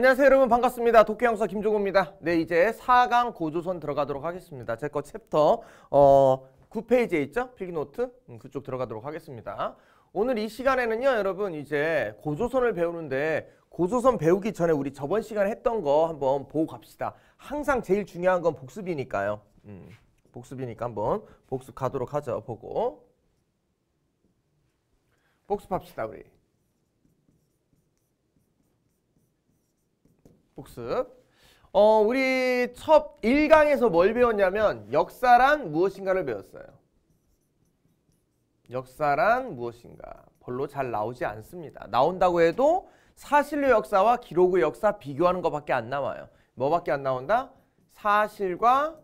안녕하세요 여러분 반갑습니다 도쿄양사 김종호입니다 네 이제 4강 고조선 들어가도록 하겠습니다 제 거 챕터 어 9페이지에 있죠 필기노트 음, 그쪽 들어가도록 하겠습니다 오늘 이 시간에는요 여러분 이제 고조선을 배우는데 고조선 배우기 전에 우리 저번 시간에 했던 거 한번 보고 갑시다 항상 제일 중요한 건 복습이니까요 음, 복습이니까 한번 복습 가도록 하죠 보고 복습합시다 우리 복습. 어, 우리 첫 1강에서 뭘 배웠냐면 역사란 무엇인가를 배웠어요. 역사란 무엇인가. 별로 잘 나오지 않습니다. 나온다고 해도 사실로 역사와 기록의 역사 비교하는 것밖에 안 나와요. 뭐밖에 안 나온다? 사실과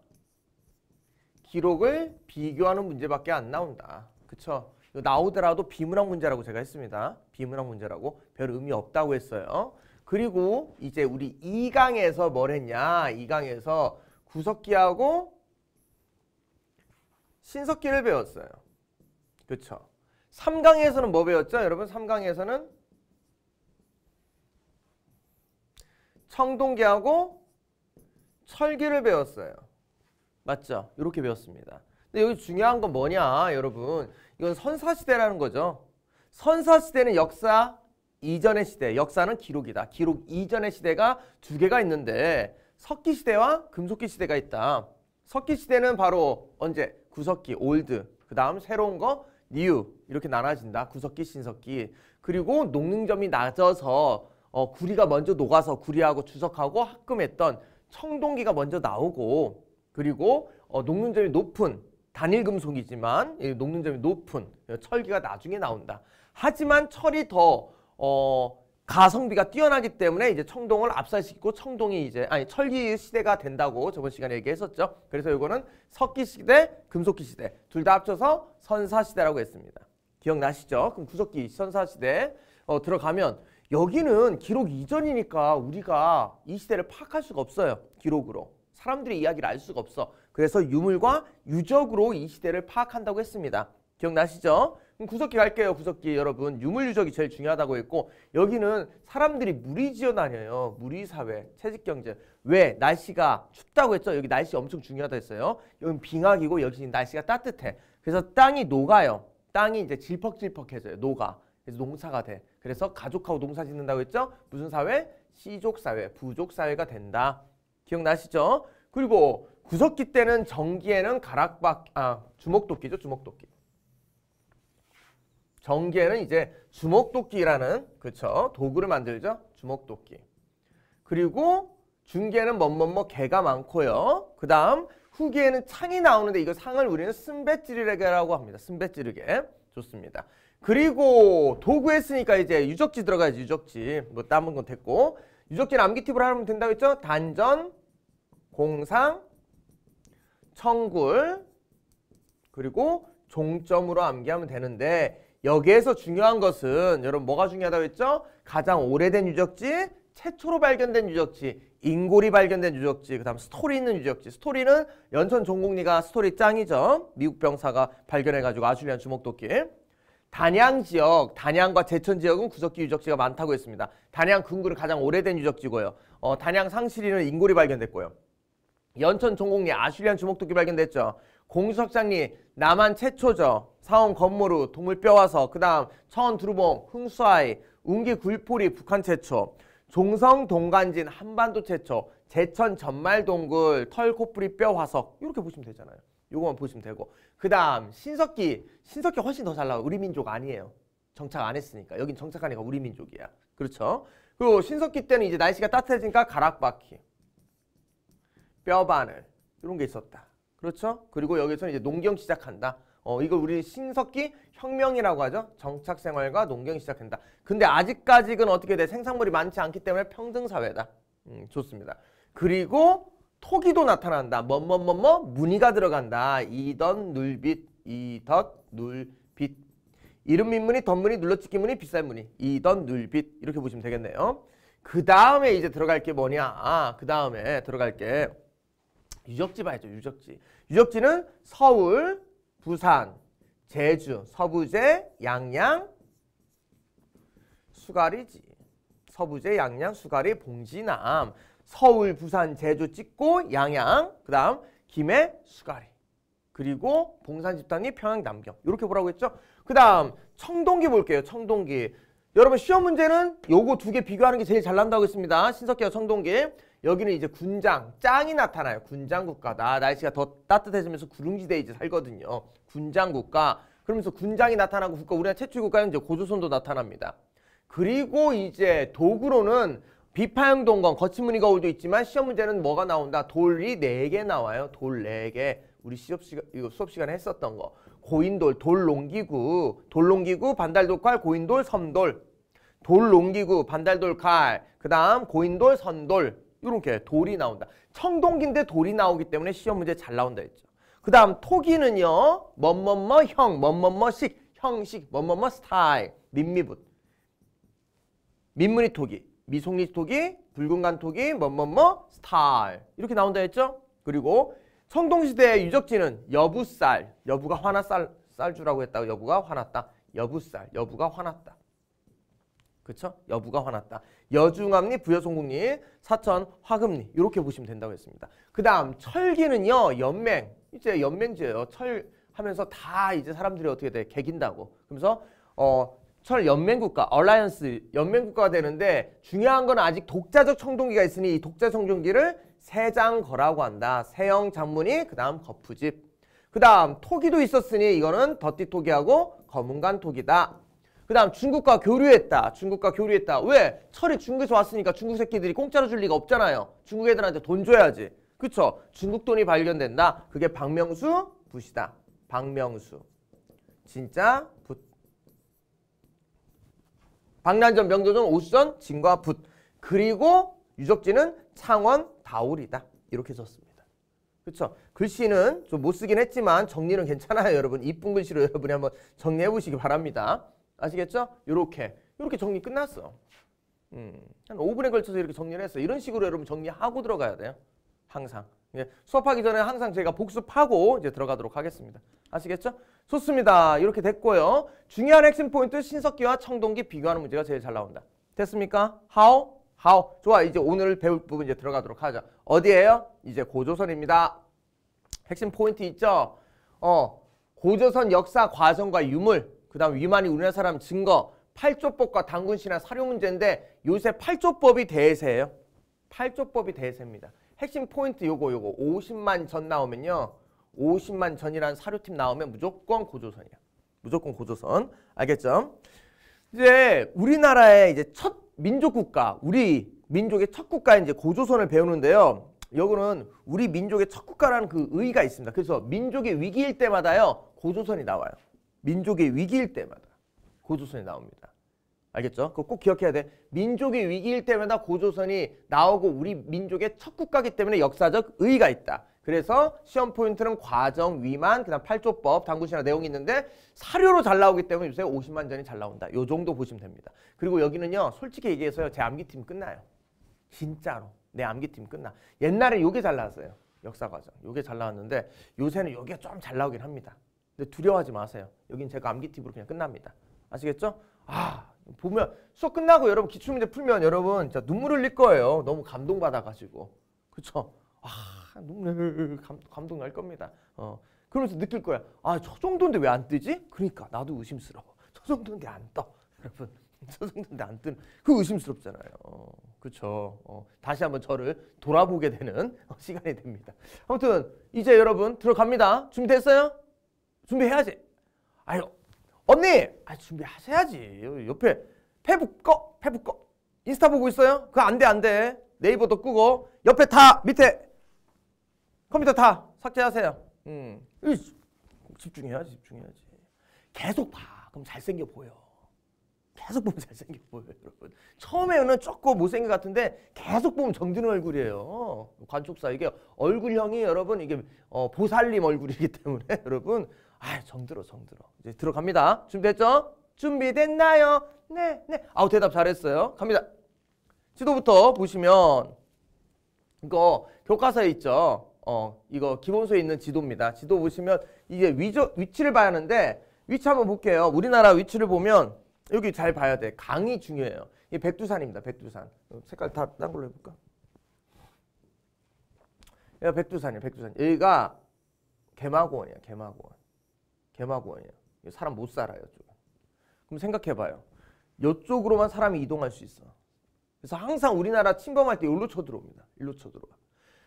기록을 비교하는 문제밖에 안 나온다. 그쵸? 나오더라도 비문학 문제라고 제가 했습니다. 비문학 문제라고 별 의미 없다고 했어요. 그리고 이제 우리 2강에서 뭘 했냐? 2강에서 구석기하고 신석기를 배웠어요. 그렇죠? 3강에서는 뭐 배웠죠? 여러분 3강에서는 청동기하고 철기를 배웠어요. 맞죠? 이렇게 배웠습니다. 근데 여기 중요한 건 뭐냐 여러분 이건 선사시대라는 거죠. 선사시대는 역사 이전의 시대, 역사는 기록이다. 기록 이전의 시대가 두 개가 있는데 석기 시대와 금속기 시대가 있다. 석기 시대는 바로 언제? 구석기, 올드, 그 다음 새로운 거, 뉴 이렇게 나눠진다. 구석기, 신석기. 그리고 녹능점이 낮아서 어, 구리가 먼저 녹아서 구리하고 주석하고 합금했던 청동기가 먼저 나오고 그리고 어, 녹능점이 높은 단일 금속이지만 녹능점이 높은 철기가 나중에 나온다. 하지만 철이 더 어, 가성비가 뛰어나기 때문에 이제 청동을 압살시키고 청동이 이제 아니 철기 시대가 된다고 저번 시간에 얘기했었죠. 그래서 이거는 석기 시대, 금속기 시대 둘 다 합쳐서 선사 시대라고 했습니다. 기억나시죠? 그럼 구석기 선사 시대 어, 들어가면 여기는 기록 이전이니까 우리가 이 시대를 파악할 수가 없어요. 기록으로. 사람들의 이야기를 알 수가 없어. 그래서 유물과 유적으로 이 시대를 파악한다고 했습니다. 기억나시죠? 구석기 갈게요. 구석기 여러분 유물유적이 제일 중요하다고 했고 여기는 사람들이 무리지어 다녀요. 무리사회, 채집경제 왜? 날씨가 춥다고 했죠. 여기 날씨 엄청 중요하다 했어요. 여기 는 빙하기고 여기는 날씨가 따뜻해. 그래서 땅이 녹아요. 땅이 이제 질퍽질퍽해져요. 녹아. 그래서 농사가 돼. 그래서 가족하고 농사 짓는다고 했죠. 무슨 사회? 시족사회, 부족사회가 된다. 기억나시죠? 그리고 구석기 때는 전기에는 가락박, 아, 주먹도끼죠. 주먹도끼. 전기에는 이제 주먹도끼라는 그쵸 도구를 만들죠. 주먹도끼. 그리고 중개는 뭐 뭐 뭐 개가 많고요. 그 다음 후기에는 창이 나오는데 이거 상을 우리는 쓴배찌르게라고 합니다. 쓴배찌르게. 좋습니다. 그리고 도구 했으니까 이제 유적지 들어가야지 유적지. 뭐 남은 건 됐고 유적지 남기 팁을 하면 된다고 했죠? 단전, 공상, 청굴, 그리고 종점으로 암기하면 되는데 여기에서 중요한 것은 여러분 뭐가 중요하다고 했죠? 가장 오래된 유적지, 최초로 발견된 유적지, 인골이 발견된 유적지, 그 다음 스토리 있는 유적지. 스토리는 연천 종국리가 스토리 짱이죠. 미국 병사가 발견해가지고 아주리안 주목도끼 단양 지역, 단양과 제천 지역은 구석기 유적지가 많다고 했습니다. 단양 근구는 가장 오래된 유적지고요. 어, 단양 상실이는 인골이 발견됐고요. 연천 종국리 아슐리안주목도끼 발견됐죠. 공수석장리 남한 최초죠. 사원 건모루, 동물뼈와서, 그 다음 천 두루봉, 흥수아이, 운기 굴포리 북한 최초, 종성 동간진 한반도 최초, 제천 전말 동굴, 털 코뿌리 뼈 화석 이렇게 보시면 되잖아요. 요거만 보시면 되고 그 다음 신석기, 신석기 훨씬 더 잘 나와 우리 민족 아니에요. 정착 안 했으니까 여긴 정착하니까 우리 민족이야. 그렇죠? 그리고 신석기 때는 이제 날씨가 따뜻해지니까 가락바퀴, 뼈바늘 이런 게 있었다. 그렇죠? 그리고 여기서 이제 농경 시작한다. 어, 이걸 우리 신석기 혁명이라고 하죠. 정착 생활과 농경이 시작된다. 근데 아직까지는 어떻게 돼? 생산물이 많지 않기 때문에 평등 사회다. 음, 좋습니다. 그리고 토기도 나타난다. 뭐뭐뭐뭐 뭐, 뭐, 뭐? 무늬가 들어간다. 이던 눌빛 이덧 눌빛 이름 민무이 덧무늬 눌러찍기 문이 비쌀 문이 이던 눌빛 이렇게 보시면 되겠네요. 그 다음에 이제 들어갈 게 뭐냐? 아, 그 다음에 들어갈 게 유적지 봐야죠. 유적지. 유적지는 서울, 부산, 제주, 서부제, 양양, 수가리지. 서부제, 양양, 수가리, 봉지남. 서울, 부산, 제주 찍고 양양, 그 다음 김해, 수가리. 그리고 봉산집단이 평양, 남경. 이렇게 보라고 했죠? 그 다음 청동기 볼게요. 청동기. 여러분 시험 문제는 요거 두 개 비교하는 게 제일 잘 난다고 했습니다. 신석기와 청동기. 여기는 이제 군장, 짱이 나타나요. 군장 국가다. 날씨가 더 따뜻해지면서 구릉지대에 이제 살거든요. 군장 국가. 그러면서 군장이 나타나고 국가 우리나라 최초 국가는 이제 고조선도 나타납니다. 그리고 이제 도구로는 비파형 동건 거친 무늬가 오도 있지만 시험 문제는 뭐가 나온다? 돌이 네 개 나와요. 돌 네개 우리 시업 시간 이거 수업 시간에 했었던 거. 고인돌, 돌농기구, 돌농기구, 반달돌칼, 고인돌, 섬돌. 돌농기구, 반달돌칼. 그다음 고인돌, 선돌. 이렇게 돌이 나온다. 청동기인데 돌이 나오기 때문에 시험 문제 잘 나온다 했죠. 그 다음 토기는요. 뭐뭐뭐 형, 뭐뭐뭐식, 형식, 뭐뭐뭐 스타일, 민미붓. 민무늬 토기, 미송리 토기, 붉은간 토기, 뭐뭐뭐 스타일 이렇게 나온다 했죠. 그리고 청동시대의 유적지는 여부쌀, 여부가 화났쌀, 쌀주라고 했다고 여부가 화났다. 여부쌀, 여부가 화났다. 그렇죠 여부가 화났다. 여중암리, 부여송국리, 사천, 화금리 이렇게 보시면 된다고 했습니다. 그 다음 철기는요. 연맹. 이제 연맹제예요. 철 하면서 다 이제 사람들이 어떻게 돼? 개긴다고. 그러면서 어, 철 연맹국가, 얼라이언스 연맹국가가 되는데 중요한 건 아직 독자적 청동기가 있으니 이 독자 청동기를 세장거라고 한다. 세형 장문이 그 다음 거푸집. 그 다음 토기도 있었으니 이거는 더띠토기하고 검은간 토기다. 그 다음 중국과 교류했다. 중국과 교류했다. 왜? 철이 중국에서 왔으니까 중국 새끼들이 공짜로 줄 리가 없잖아요. 중국 애들한테 돈 줘야지. 그쵸? 중국 돈이 발견된다. 그게 박명수 붓이다. 박명수. 진짜 붓. 박란전 명도전, 오수전, 진과 붓. 그리고 유적지는 창원, 다울이다. 이렇게 썼습니다. 그쵸? 글씨는 좀 못 쓰긴 했지만 정리는 괜찮아요, 여러분. 이쁜 글씨로 여러분이 한번 정리해 보시기 바랍니다. 아시겠죠? 요렇게 요렇게 정리 끝났어. 음, 한 5분에 걸쳐서 이렇게 정리를 했어. 이런 식으로 여러분 정리하고 들어가야 돼요. 항상. 예, 수업하기 전에 항상 제가 복습하고 이제 들어가도록 하겠습니다. 아시겠죠? 좋습니다. 이렇게 됐고요. 중요한 핵심 포인트 신석기와 청동기 비교하는 문제가 제일 잘 나온다. 됐습니까? How? How? 좋아. 이제 오늘 배울 부분 이제 들어가도록 하죠. 어디예요? 이제 고조선입니다. 핵심 포인트 있죠? 어, 고조선 역사 과정과 유물 그 다음 위만이 우리나라 사람 증거, 팔조법과 당군신화 사료 문제인데 요새 팔조법이 대세예요. 팔조법이 대세입니다. 핵심 포인트 요거 요거 50만 전 나오면요. 50만 전이라는 사료팀 나오면 무조건 고조선이야. 무조건 고조선. 알겠죠? 이제 우리나라의 이제 첫 민족 국가, 우리 민족의 첫 국가인 이제 고조선을 배우는데요. 여기는 우리 민족의 첫 국가라는 그 의의가 있습니다. 그래서 민족의 위기일 때마다요. 고조선이 나와요. 민족의 위기일 때마다 고조선이 나옵니다. 알겠죠? 그거 꼭 기억해야 돼. 민족의 위기일 때마다 고조선이 나오고 우리 민족의 첫 국가기 때문에 역사적 의의가 있다. 그래서 시험 포인트는 과정, 위만, 그 다음 8조법, 당구시나 내용이 있는데 사료로 잘 나오기 때문에 요새 50만 전이 잘 나온다. 요 정도 보시면 됩니다. 그리고 여기는요. 솔직히 얘기해서요. 제 암기팀 끝나요. 진짜로. 내 암기팀 끝나. 옛날에 요게 잘 나왔어요. 역사과정. 요게 잘 나왔는데 요새는 요게 좀 잘 나오긴 합니다. 근데 두려워하지 마세요. 여긴 제가 암기 팁으로 그냥 끝납니다. 아시겠죠? 아 보면 수업 끝나고 여러분 기출문제 풀면 여러분 진짜 눈물 흘릴 거예요. 너무 감동받아가지고 그쵸? 아 눈물 감, 감동 날 겁니다. 어 그러면서 느낄 거야. 아저 정도인데 왜 안 뜨지? 그러니까 나도 의심스러워. 저 정도인데 안 떠. 여러분 저 정도인데 안 뜨는 그 의심스럽잖아요. 어, 그쵸? 어, 다시 한번 저를 돌아보게 되는 어, 시간이 됩니다. 아무튼 이제 여러분 들어갑니다. 준비됐어요? 준비해야지. 아니, 언니! 아, 준비하셔야지. 옆에 페북 꺼! 페북 꺼! 인스타 보고 있어요? 그거 안 돼, 안 돼. 네이버도 끄고, 옆에 다, 밑에. 컴퓨터 다 삭제하세요. 음. 집중해야지, 집중해야지. 계속 봐. 그럼 잘생겨 보여. 계속 보면 잘생겨 보여요, 여러분. 처음에는 조금 못생긴 것 같은데 계속 보면 정드는 얼굴이에요. 관촉사 이게 얼굴형이 여러분 이게 어, 보살님 얼굴이기 때문에 여러분 아, 정들어, 정들어. 이제 들어갑니다. 준비됐죠? 준비됐나요? 네, 네. 아우, 대답 잘했어요. 갑니다. 지도부터 보시면 이거 교과서에 있죠. 어, 이거 기본서에 있는 지도입니다. 지도 보시면 이게 위조, 위치를 봐야 하는데 위치 한번 볼게요. 우리나라 위치를 보면 여기 잘 봐야 돼. 강이 중요해요. 이 백두산입니다. 백두산. 색깔 다딴 걸로 해볼까? 야, 백두산이야, 백두산. 여기가 개마고원이야, 개마고원. 개마고원이에요 사람 못 살아요. 좀. 그럼 생각해봐요. 이쪽으로만 사람이 이동할 수 있어. 그래서 항상 우리나라 침범할 때 여기로 쳐들어옵니다. 일로 쳐들어와.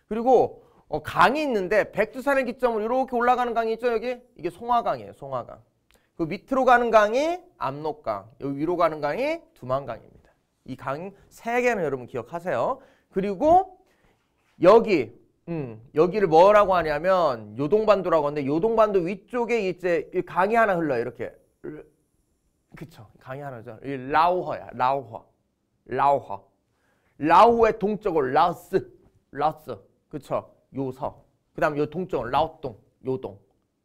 그리고 어, 강이 있는데 백두산의 기점으로 이렇게 올라가는 강이 있죠 여기? 이게 송화강이에요. 송화강. 그 밑으로 가는 강이 압록강, 여기 위로 가는 강이 두만강입니다. 이 강 세 개는 여러분 기억하세요. 그리고 여기 음, 여기를 뭐라고 하냐면 요동반도라고 하는데 요동반도 위쪽에 이제 강이 하나 흘러요. 이렇게. 그쵸. 강이 하나죠. 이 라우허야. 라우허. 라우허. 라우의 동쪽은 라스. 라스. 그쵸. 요서. 그 다음 요 동쪽은 라우동. 요동.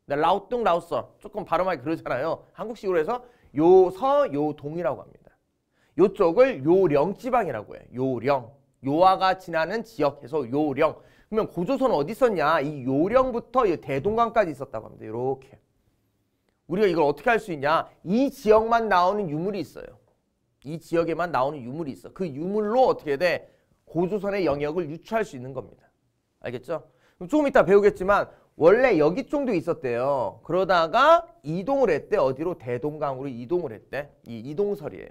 라우동 라우서. 조금 발음하기 그러잖아요. 한국식으로 해서 요서 요동이라고 합니다. 요쪽을 요령 지방이라고 해요. 요령. 요화가 지나는 지역에서 요령. 그러면 고조선 어디 있었냐? 이 요령부터 이 대동강까지 있었다고 합니다. 이렇게. 우리가 이걸 어떻게 할 수 있냐? 이 지역만 나오는 유물이 있어요. 이 지역에만 나오는 유물이 있어. 그 유물로 어떻게 돼? 고조선의 영역을 유추할 수 있는 겁니다. 알겠죠? 그럼 조금 이따 배우겠지만 원래 여기 쪽도 있었대요. 그러다가 이동을 했대. 어디로? 대동강으로 이동을 했대. 이 이동설이에요.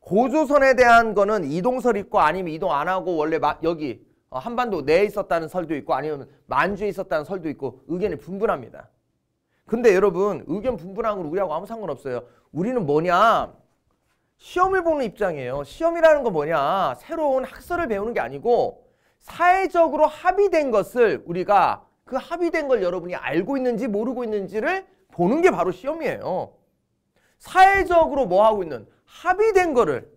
고조선에 대한 거는 이동설 있고 아니면 이동 안 하고 원래 여기 어, 한반도 내에 있었다는 설도 있고 아니면 만주에 있었다는 설도 있고 의견이 분분합니다. 근데 여러분 의견 분분한 건 우리하고 아무 상관없어요. 우리는 뭐냐? 시험을 보는 입장이에요. 시험이라는 건 뭐냐? 새로운 학설을 배우는 게 아니고 사회적으로 합의된 것을 우리가 그 합의된 걸 여러분이 알고 있는지 모르고 있는지를 보는 게 바로 시험이에요. 사회적으로 뭐 하고 있는 합의된 거를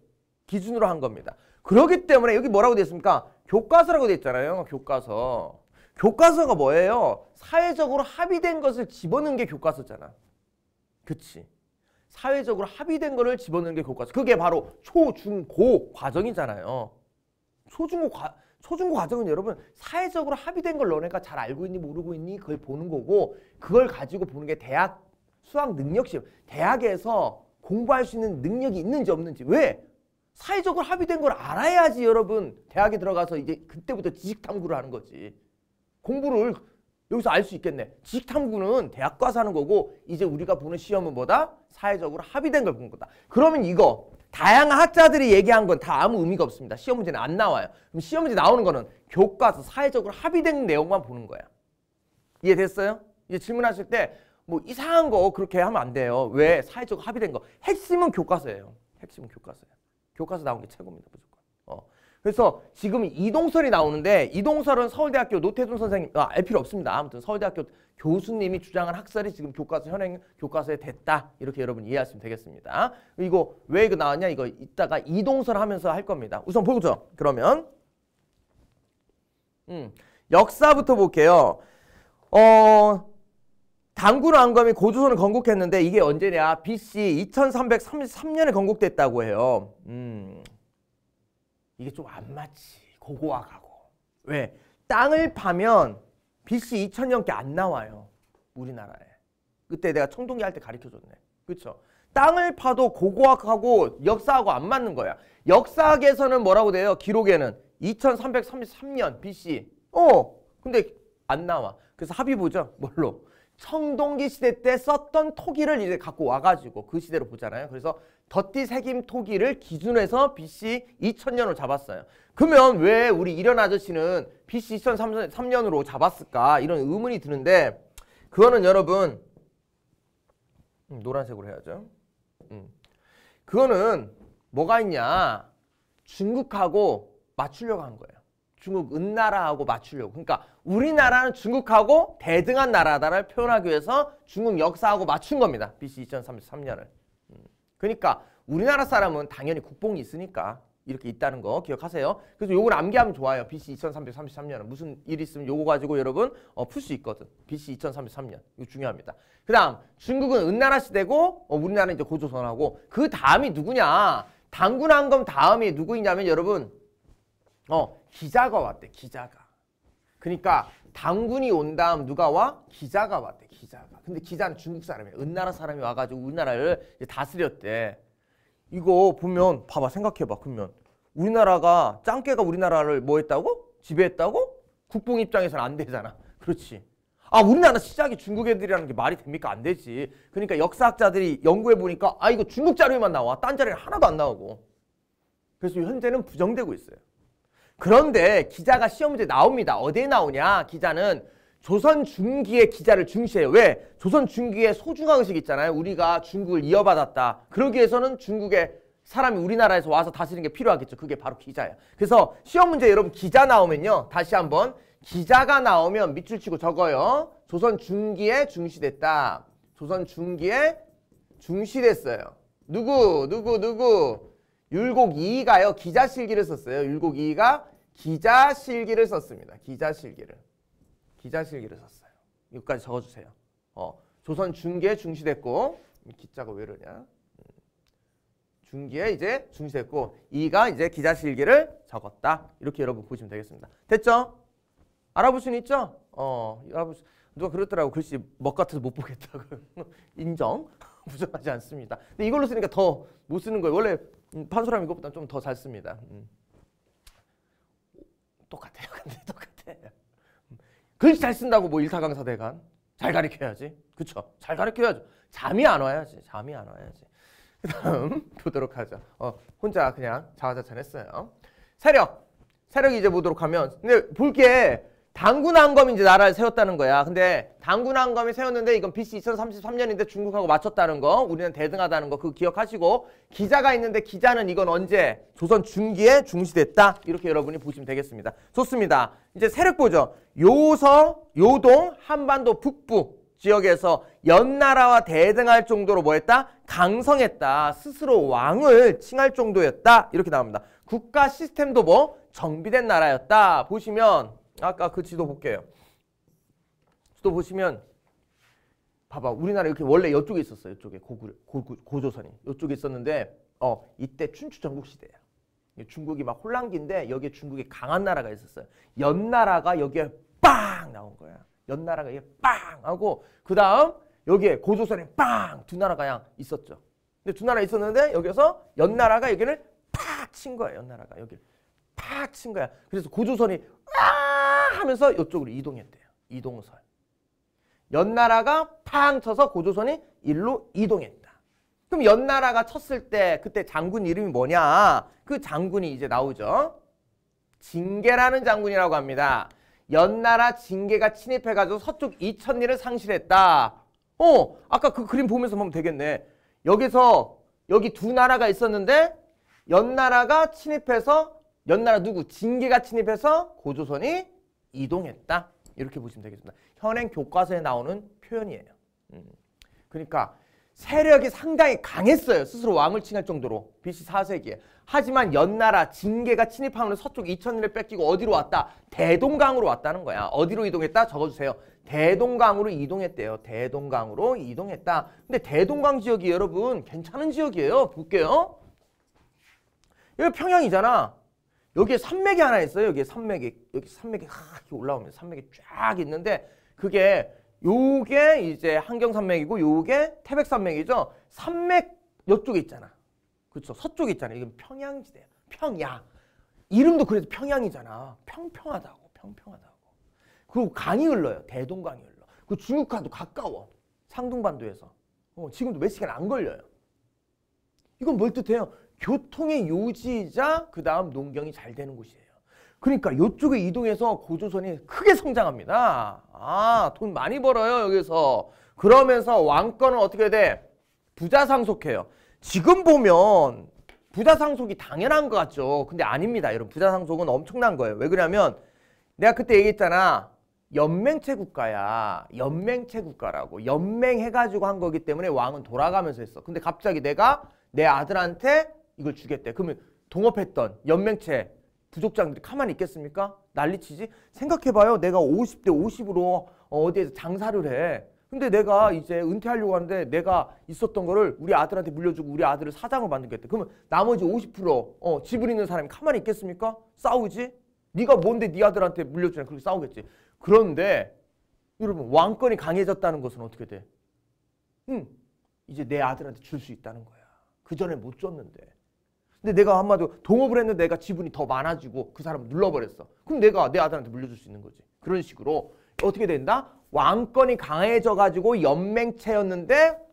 기준으로 한 겁니다. 그렇기 때문에 여기 뭐라고 되어 있습니까? 교과서라고 돼 있잖아요. 교과서. 교과서가 뭐예요? 사회적으로 합의된 것을 집어넣은 게 교과서잖아. 그치? 사회적으로 합의된 거를 집어넣는 게 교과서. 그게 바로 초, 중, 고 과정이잖아요. 초, 중, 고 과, 초, 중, 고 과정은 여러분 사회적으로 합의된 걸 너네가 잘 알고 있니 모르고 있니 그걸 보는 거고 그걸 가지고 보는 게 대학 수학 능력 시험. 대학에서 공부할 수 있는 능력이 있는지 없는지. 왜? 사회적으로 합의된 걸 알아야지 여러분 대학에 들어가서 이제 그때부터 지식탐구를 하는 거지. 공부를 여기서 알 수 있겠네. 지식탐구는 대학 과사는 거고 이제 우리가 보는 시험은 뭐다? 사회적으로 합의된 걸 보는 거다. 그러면 이거 다양한 학자들이 얘기한 건 다 아무 의미가 없습니다. 시험 문제는 안 나와요. 그럼 시험 문제 나오는 거는 교과서 사회적으로 합의된 내용만 보는 거야. 이해됐어요? 이제 질문하실 때 뭐 이상한 거 그렇게 하면 안 돼요. 왜? 사회적으로 합의된 거. 핵심은 교과서예요. 핵심은 교과서예요. 교과서 나온 게 최고입니다. 무조건. 어. 그래서 지금 이동설이 나오는데 이동설은 서울대학교 노태준 선생님 아, 알 필요 없습니다. 아무튼 서울대학교 교수님이 주장한 학설이 지금 교과서 현행 교과서에 됐다. 이렇게 여러분 이해하시면 되겠습니다. 이거 왜 이거 나왔냐? 이거 이따가 이동설 하면서 할 겁니다. 우선 보죠. 그러면 음, 역사부터 볼게요. 어, 당군 왕검이 고조선을 건국했는데 이게 언제냐? BC 2333년에 건국됐다고 해요. 음. 이게 좀 안 맞지. 고고학하고 왜? 땅을 파면 BC 2000년께 안 나와요. 우리나라에. 그때 내가 청동기 할 때 가르쳐 줬네. 그렇죠? 땅을 파도 고고학하고 역사하고 안 맞는 거야. 역사학에서는 뭐라고 돼요? 기록에는 2333년 BC. 어. 근데 안 나와. 그래서 합의 보죠. 뭘로? 청동기 시대 때 썼던 토기를 이제 갖고 와가지고 그 시대로 보잖아요. 그래서 더티 새김 토기를 기준 해서 BC 2 0 0 0년으 잡았어요. 그러면 왜 우리 이런 아저씨는 BC 2003년으로 잡았을까 이런 의문이 드는데 그거는 여러분 음, 노란색으로 해야죠. 음. 그거는 뭐가 있냐 중국하고 맞추려고 한 거예요. 중국 은나라하고 맞추려고. 그러니까 우리나라는 중국하고 대등한 나라다를 표현하기 위해서 중국 역사하고 맞춘 겁니다. BC 2033년을. 음. 그러니까 우리나라 사람은 당연히 국뽕이 있으니까 이렇게 있다는 거 기억하세요. 그래서 요걸 암기하면 좋아요. BC 2333년은 무슨 일 있으면 요거 가지고 여러분 어, 풀 수 있거든. BC 2333년. 이거 중요합니다. 그 다음 중국은 은나라 시대고 어, 우리나라는 이제 고조선하고 그 다음이 누구냐. 당군한검 다음이 누구이냐면 여러분 어 기자가 왔대 기자가 그러니까 당군이 온 다음 누가 와? 기자가 왔대 기자가 근데 기자는 중국 사람이야 은나라 사람이 와가지고 우리나라를 다스렸대 이거 보면 봐봐 생각해봐 그러면 우리나라가 짱깨가 우리나라를 뭐 했다고? 지배했다고? 국뽕 입장에서는 안 되잖아 그렇지 아 우리나라 시작이 중국 애들이라는 게 말이 됩니까? 안 되지 그러니까 역사학자들이 연구해보니까 아 이거 중국 자료에만 나와 딴 자료는 하나도 안 나오고 그래서 현재는 부정되고 있어요 그런데 기자가 시험 문제 나옵니다. 어디에 나오냐? 기자는 조선 중기의 기자를 중시해요. 왜? 조선 중기의 소중한 의식 있잖아요. 우리가 중국을 이어받았다. 그러기 위해서는 중국의 사람이 우리나라에서 와서 다스리는 게 필요하겠죠. 그게 바로 기자예요. 그래서 시험 문제 여러분 기자 나오면요. 다시 한번 기자가 나오면 밑줄 치고 적어요. 조선 중기에 중시됐다. 조선 중기에 중시됐어요. 누구 누구 누구 율곡 2가요. 기자실기를 썼어요. 율곡 2가 기자실기를 썼습니다. 기자실기를. 기자실기를 썼어요. 여기까지 적어주세요. 어, 조선 중기에 중시됐고 기자가 왜 이러냐. 음. 중기에 이제 중시됐고 2가 이제 기자실기를 적었다. 이렇게 여러분 보시면 되겠습니다. 됐죠? 알아볼 수는 있죠? 어, 알아볼 수, 누가 그렇더라고 글씨 먹 같아서 못 보겠다고 인정 부정하지 않습니다. 근데 이걸로 쓰니까 더 못 쓰는 거예요. 원래 음, 판소람 이것보다 좀더 잘 씁니다. 음. 똑같아요. 근데 똑같아 글씨 음. 잘 쓴다고 뭐 일타강사 대간 잘 가르쳐야지. 그쵸? 잘 가르쳐야죠. 잠이 안 와야지. 잠이 안 와야지. 그 다음 보도록 하죠. 어, 혼자 그냥 자화자찬했어요. 세력. 세력 이제 보도록 하면 근데 볼게 당군항검이 이제 나라를 세웠다는 거야. 근데 당군항검이 세웠는데 이건 BC 2033년인데 중국하고 맞췄다는 거. 우리는 대등하다는 거. 그거 기억하시고 기자가 있는데 기자는 이건 언제 조선 중기에 중시됐다. 이렇게 여러분이 보시면 되겠습니다. 좋습니다. 이제 세력 보죠. 요서, 요동, 한반도 북부 지역에서 연나라와 대등할 정도로 뭐 했다? 강성했다. 스스로 왕을 칭할 정도였다. 이렇게 나옵니다. 국가 시스템도 뭐 정비된 나라였다. 보시면 아까 그 지도 볼게요. 지도 보시면 봐봐 우리나라 이렇게 원래 이쪽에 있었어요. 이쪽에 고구, 고구, 고조선이 이쪽에 있었는데 어 이때 춘추 전국 시대야. 중국이 막 혼란기인데 여기에 중국의 강한 나라가 있었어요. 연나라가 여기에 빵 나온 거야. 연나라가 여기에 빵 하고 그 다음 여기에 고조선에 빵두 나라가 그냥 있었죠. 근데 두 나라 있었는데 여기서 연나라가 여기를 팍 친 거야. 연나라가 여기를 팍친 거야. 그래서 고조선이 하면서 이쪽으로 이동했대요. 이동설. 연나라가 팡 쳐서 고조선이 일로 이동했다. 그럼 연나라가 쳤을 때 그때 장군 이름이 뭐냐? 그 장군이 이제 나오죠. 징계라는 장군이라고 합니다. 연나라 징계가 침입해가지고 서쪽 이천리를 상실했다. 어, 아까 그 그림 보면서 보면 되겠네. 여기서 여기 두 나라가 있었는데 연나라가 침입해서 연나라 누구? 징계가 침입해서 고조선이 이동했다. 이렇게 보시면 되겠습니다. 현행 교과서에 나오는 표현이에요. 음. 그러니까 세력이 상당히 강했어요. 스스로 왕을 칭할 정도로. BC 4세기에. 하지만 연나라 징계가 침입하면 서쪽 2천리를 뺏기고 어디로 왔다? 대동강으로 왔다는 거야. 어디로 이동했다? 적어주세요. 대동강으로 이동했대요. 대동강으로 이동했다. 근데 대동강 지역이 여러분 괜찮은 지역이에요. 볼게요. 여기 평양이잖아. 여기에 산맥이 하나 있어요. 여기에 산맥이 여기 산맥이 하 올라오면 산맥이 쫙 있는데 그게 요게 이제 한경산맥이고 요게 태백산맥이죠. 산맥 요쪽에 있잖아. 그렇죠. 서쪽에 있잖아 이건 평양지대야. 평야. 이름도 그래서 평양이잖아. 평평하다고. 평평하다고. 그리고 강이 흘러요. 대동강이 흘러. 그 중국과도 가까워. 상동반도에서. 어, 지금도 몇 시간 안 걸려요. 이건 뭘 뜻해요? 교통의 요지이자 그 다음 농경이 잘 되는 곳이에요. 그러니까 이쪽에 이동해서 고조선이 크게 성장합니다. 아, 돈 많이 벌어요, 여기서. 그러면서 왕권은 어떻게 돼? 부자 상속해요. 지금 보면 부자 상속이 당연한 것 같죠. 근데 아닙니다, 여러분. 부자 상속은 엄청난 거예요. 왜 그러냐면 내가 그때 얘기했잖아. 연맹체 국가야. 연맹체 국가라고. 연맹해가지고 한 거기 때문에 왕은 돌아가면서 했어. 근데 갑자기 내가 내 아들한테 이걸 주겠대. 그러면 동업했던 연맹체 부족장들이 가만히 있겠습니까? 난리치지? 생각해봐요. 내가 50대 50으로 어, 어디에서 장사를 해. 근데 내가 이제 은퇴하려고 하는데 내가 있었던 거를 우리 아들한테 물려주고 우리 아들을 사장을 만들겠대. 그러면 나머지 50% 어, 지분 있는 사람이 가만히 있겠습니까? 싸우지? 네가 뭔데 네 아들한테 물려주냐 그렇게 싸우겠지. 그런데 여러분 왕권이 강해졌다는 것은 어떻게 돼? 응, 이제 내 아들한테 줄 수 있다는 거야. 그 전에 못 줬는데. 근데 내가 한마디로 동업을 했는데 내가 지분이 더 많아지고 그 사람을 눌러버렸어. 그럼 내가 내 아들한테 물려줄 수 있는 거지. 그런 식으로 어떻게 된다? 왕권이 강해져가지고 연맹체였는데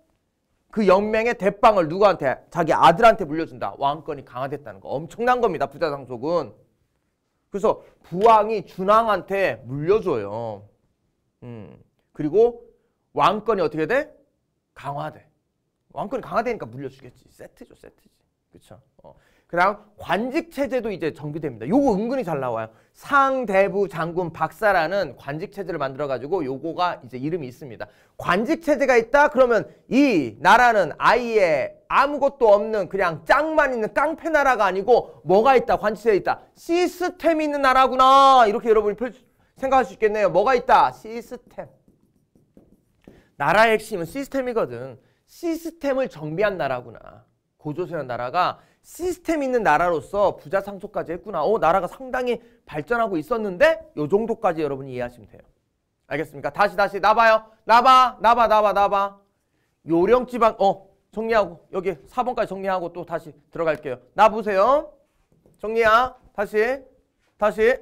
그 연맹의 대빵을 누구한테? 자기 아들한테 물려준다. 왕권이 강화됐다는 거. 엄청난 겁니다. 부자 상속은. 그래서 부왕이 준왕한테 물려줘요. 음. 그리고 왕권이 어떻게 돼? 강화돼. 왕권이 강화되니까 물려주겠지. 세트죠, 세트지. 그렇죠? 어. 그다음 관직 체제도 이제 정비됩니다. 요거 은근히 잘 나와요. 상대부 장군 박사라는 관직 체제를 만들어 가지고 요거가 이제 이름이 있습니다. 관직 체제가 있다 그러면 이 나라는 아예 아무것도 없는 그냥 짱만 있는 깡패 나라가 아니고 뭐가 있다 관직 체제 있다 시스템이 있는 나라구나 이렇게 여러분이 생각할 수 있겠네요. 뭐가 있다 시스템 나라의 핵심은 시스템이거든. 시스템을 정비한 나라구나. 고조선의 나라가 시스템 있는 나라로서 부자 상속까지 했구나. 어, 나라가 상당히 발전하고 있었는데 요 정도까지 여러분이 이해하시면 돼요. 알겠습니까? 다시 다시 나봐요. 나봐. 나봐. 나봐. 나봐. 요령 지방 어, 정리하고 여기 4번까지 정리하고 또 다시 들어갈게요. 나 보세요. 정리야. 다시. 다시.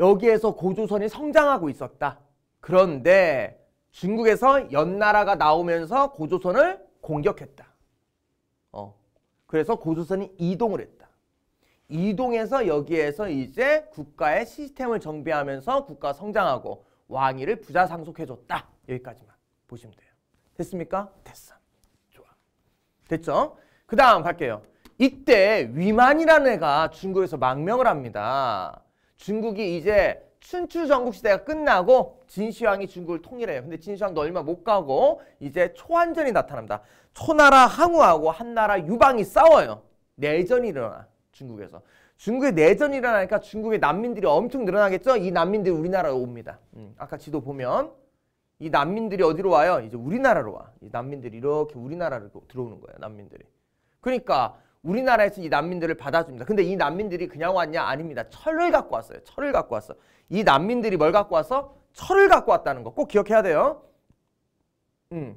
여기에서 고조선이 성장하고 있었다. 그런데 중국에서 연나라가 나오면서 고조선을 공격했다. 어. 그래서 고조선이 이동을 했다. 이동해서 여기에서 이제 국가의 시스템을 정비하면서 국가 성장하고 왕위를 부자 상속해줬다. 여기까지만 보시면 돼요. 됐습니까? 됐어. 좋아. 됐죠? 그 다음 갈게요. 이때 위만이라는 애가 중국에서 망명을 합니다. 중국이 이제 춘추 전국시대가 끝나고 진시황이 중국을 통일해요. 근데 진시황도 얼마 못 가고 이제 초한전이 나타납니다. 초나라 항우하고 한나라 유방이 싸워요. 내전이 일어나 중국에서. 중국에 내전이 일어나니까 중국의 난민들이 엄청 늘어나겠죠? 이 난민들이 우리나라로 옵니다. 음, 아까 지도 보면 이 난민들이 어디로 와요? 이제 우리나라로 와. 이 난민들이 이렇게 우리나라로 들어오는 거예요. 난민들이. 그러니까 우리나라에서 이 난민들을 받아줍니다. 근데 이 난민들이 그냥 왔냐? 아닙니다. 철을 갖고 왔어요. 철을 갖고 왔어. 요이 난민들이 뭘 갖고 와서 철을 갖고 왔다는 거 꼭 기억해야 돼요. 음.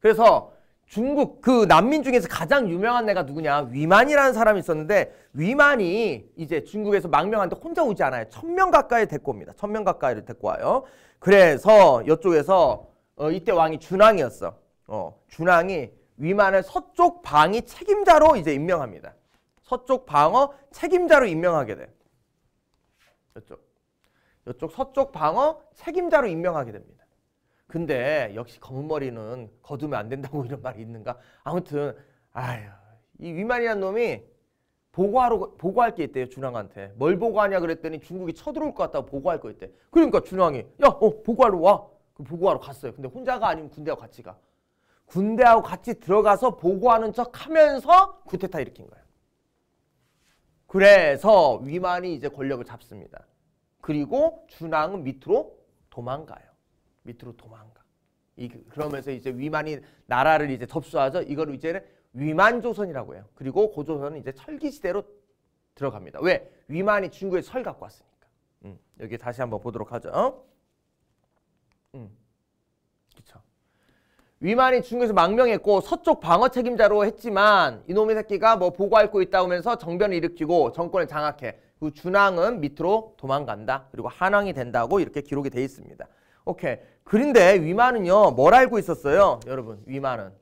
그래서 중국 그 난민 중에서 가장 유명한 애가 누구냐 위만이라는 사람이 있었는데 위만이 이제 중국에서 망명하데 혼자 오지 않아요 천명 가까이 데리고 옵니다 천명 가까이를 데리고 와요 그래서 이쪽에서 어, 이때 왕이 준왕이었어 어, 준왕이 위만을 서쪽 방위 책임자로 이제 임명합니다 서쪽 방어 책임자로 임명하게 돼그렇 이쪽 서쪽 방어 책임자로 임명하게 됩니다. 근데 역시 검은머리는 거두면 안 된다고 이런 말이 있는가? 아무튼 아유 이 위만이란 놈이 보고하러 보고할 게 있대요 준왕한테 뭘 보고하냐 그랬더니 중국이 쳐들어올 것 같다고 보고할 거 있대. 그러니까 준왕이 야어 보고하러 와. 그 보고하러 갔어요. 근데 혼자가 아니면 군대하 같이 가. 군대하고 같이 들어가서 보고하는 척 하면서 구테타 일으킨 거예요. 그래서 위만이 이제 권력을 잡습니다. 그리고 준왕은 밑으로 도망가요. 밑으로 도망가. 이, 그, 그러면서 이제 위만이 나라를 이제 접수하죠. 이걸 이제는 위만 조선이라고 해요. 그리고 고조선은 이제 철기 시대로 들어갑니다. 왜? 위만이 중국에 철 갖고 왔으니까. 음, 여기 다시 한번 보도록 하죠. 음, 그렇죠. 위만이 중국에서 망명했고 서쪽 방어 책임자로 했지만 이놈의 새끼가 뭐 보고 앓고 있다 오면서 정변을 일으키고 정권을 장악해. 그준왕은 밑으로 도망간다. 그리고 한왕이 된다고 이렇게 기록이 돼 있습니다. 오케이. 그런데 위만은요. 뭘 알고 있었어요? 여러분 위만은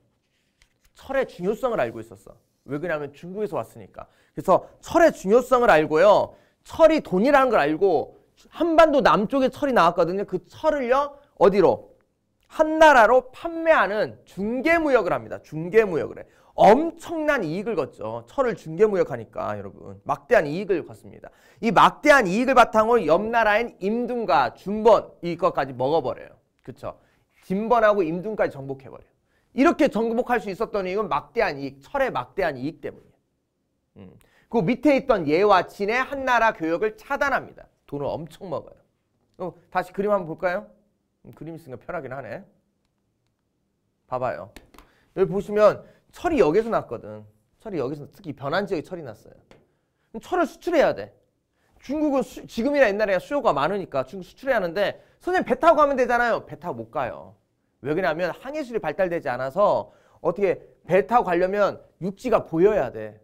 철의 중요성을 알고 있었어. 왜 그러냐면 중국에서 왔으니까. 그래서 철의 중요성을 알고요. 철이 돈이라는 걸 알고 한반도 남쪽에 철이 나왔거든요. 그 철을요. 어디로? 한나라로 판매하는 중개무역을 합니다. 중개무역을 해. 엄청난 이익을 걷죠. 철을 중개무역하니까 여러분 막대한 이익을 걷습니다. 이 막대한 이익을 바탕으로 옆 나라인 임둔과 준번 이것까지 먹어버려요. 그렇죠? 진번하고 임둔까지 정복해버려요. 이렇게 정복할 수 있었던 이유는 막대한 이익, 철의 막대한 이익 때문이에요. 음. 그 밑에 있던 예와 진의 한나라 교역을 차단합니다. 돈을 엄청 먹어요. 어, 다시 그림 한번 볼까요? 음, 그림 있으니까 편하긴 하네. 봐봐요. 여기 보시면 철이 여기서 났거든. 철이 여기서 특히 변한 지역에 철이 났어요. 그럼 철을 수출해야 돼. 중국은 수, 지금이나 옛날에 수요가 많으니까 중국 수출해야 하는데 선생님 배 타고 가면 되잖아요. 배 타고 못 가요. 왜 그러냐면 항해술이 발달되지 않아서 어떻게 배 타고 가려면 육지가 보여야 돼.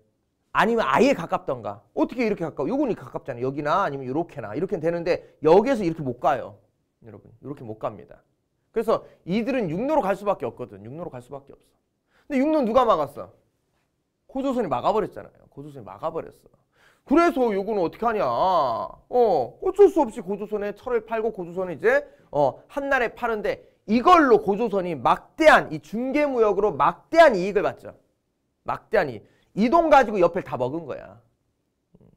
아니면 아예 가깝던가. 어떻게 이렇게 가까워? 요건 이 가깝잖아요. 여기나 아니면 요렇게나. 이렇게 되는데 여기에서 이렇게 못 가요. 여러분, 이렇게 못 갑니다. 그래서 이들은 육로로 갈 수밖에 없거든. 육로로 갈 수밖에 없어. 근데 6론 누가 막았어? 고조선이 막아버렸잖아요. 고조선이 막아버렸어. 그래서 요거는 어떻게 하냐? 어, 어쩔 수 없이 고조선에 철을 팔고 고조선이 이제 어, 한날에 파는데 이걸로 고조선이 막대한 이 중개 무역으로 막대한 이익을 봤죠. 막대한 이익. 이돈 가지고 옆에다 먹은 거야.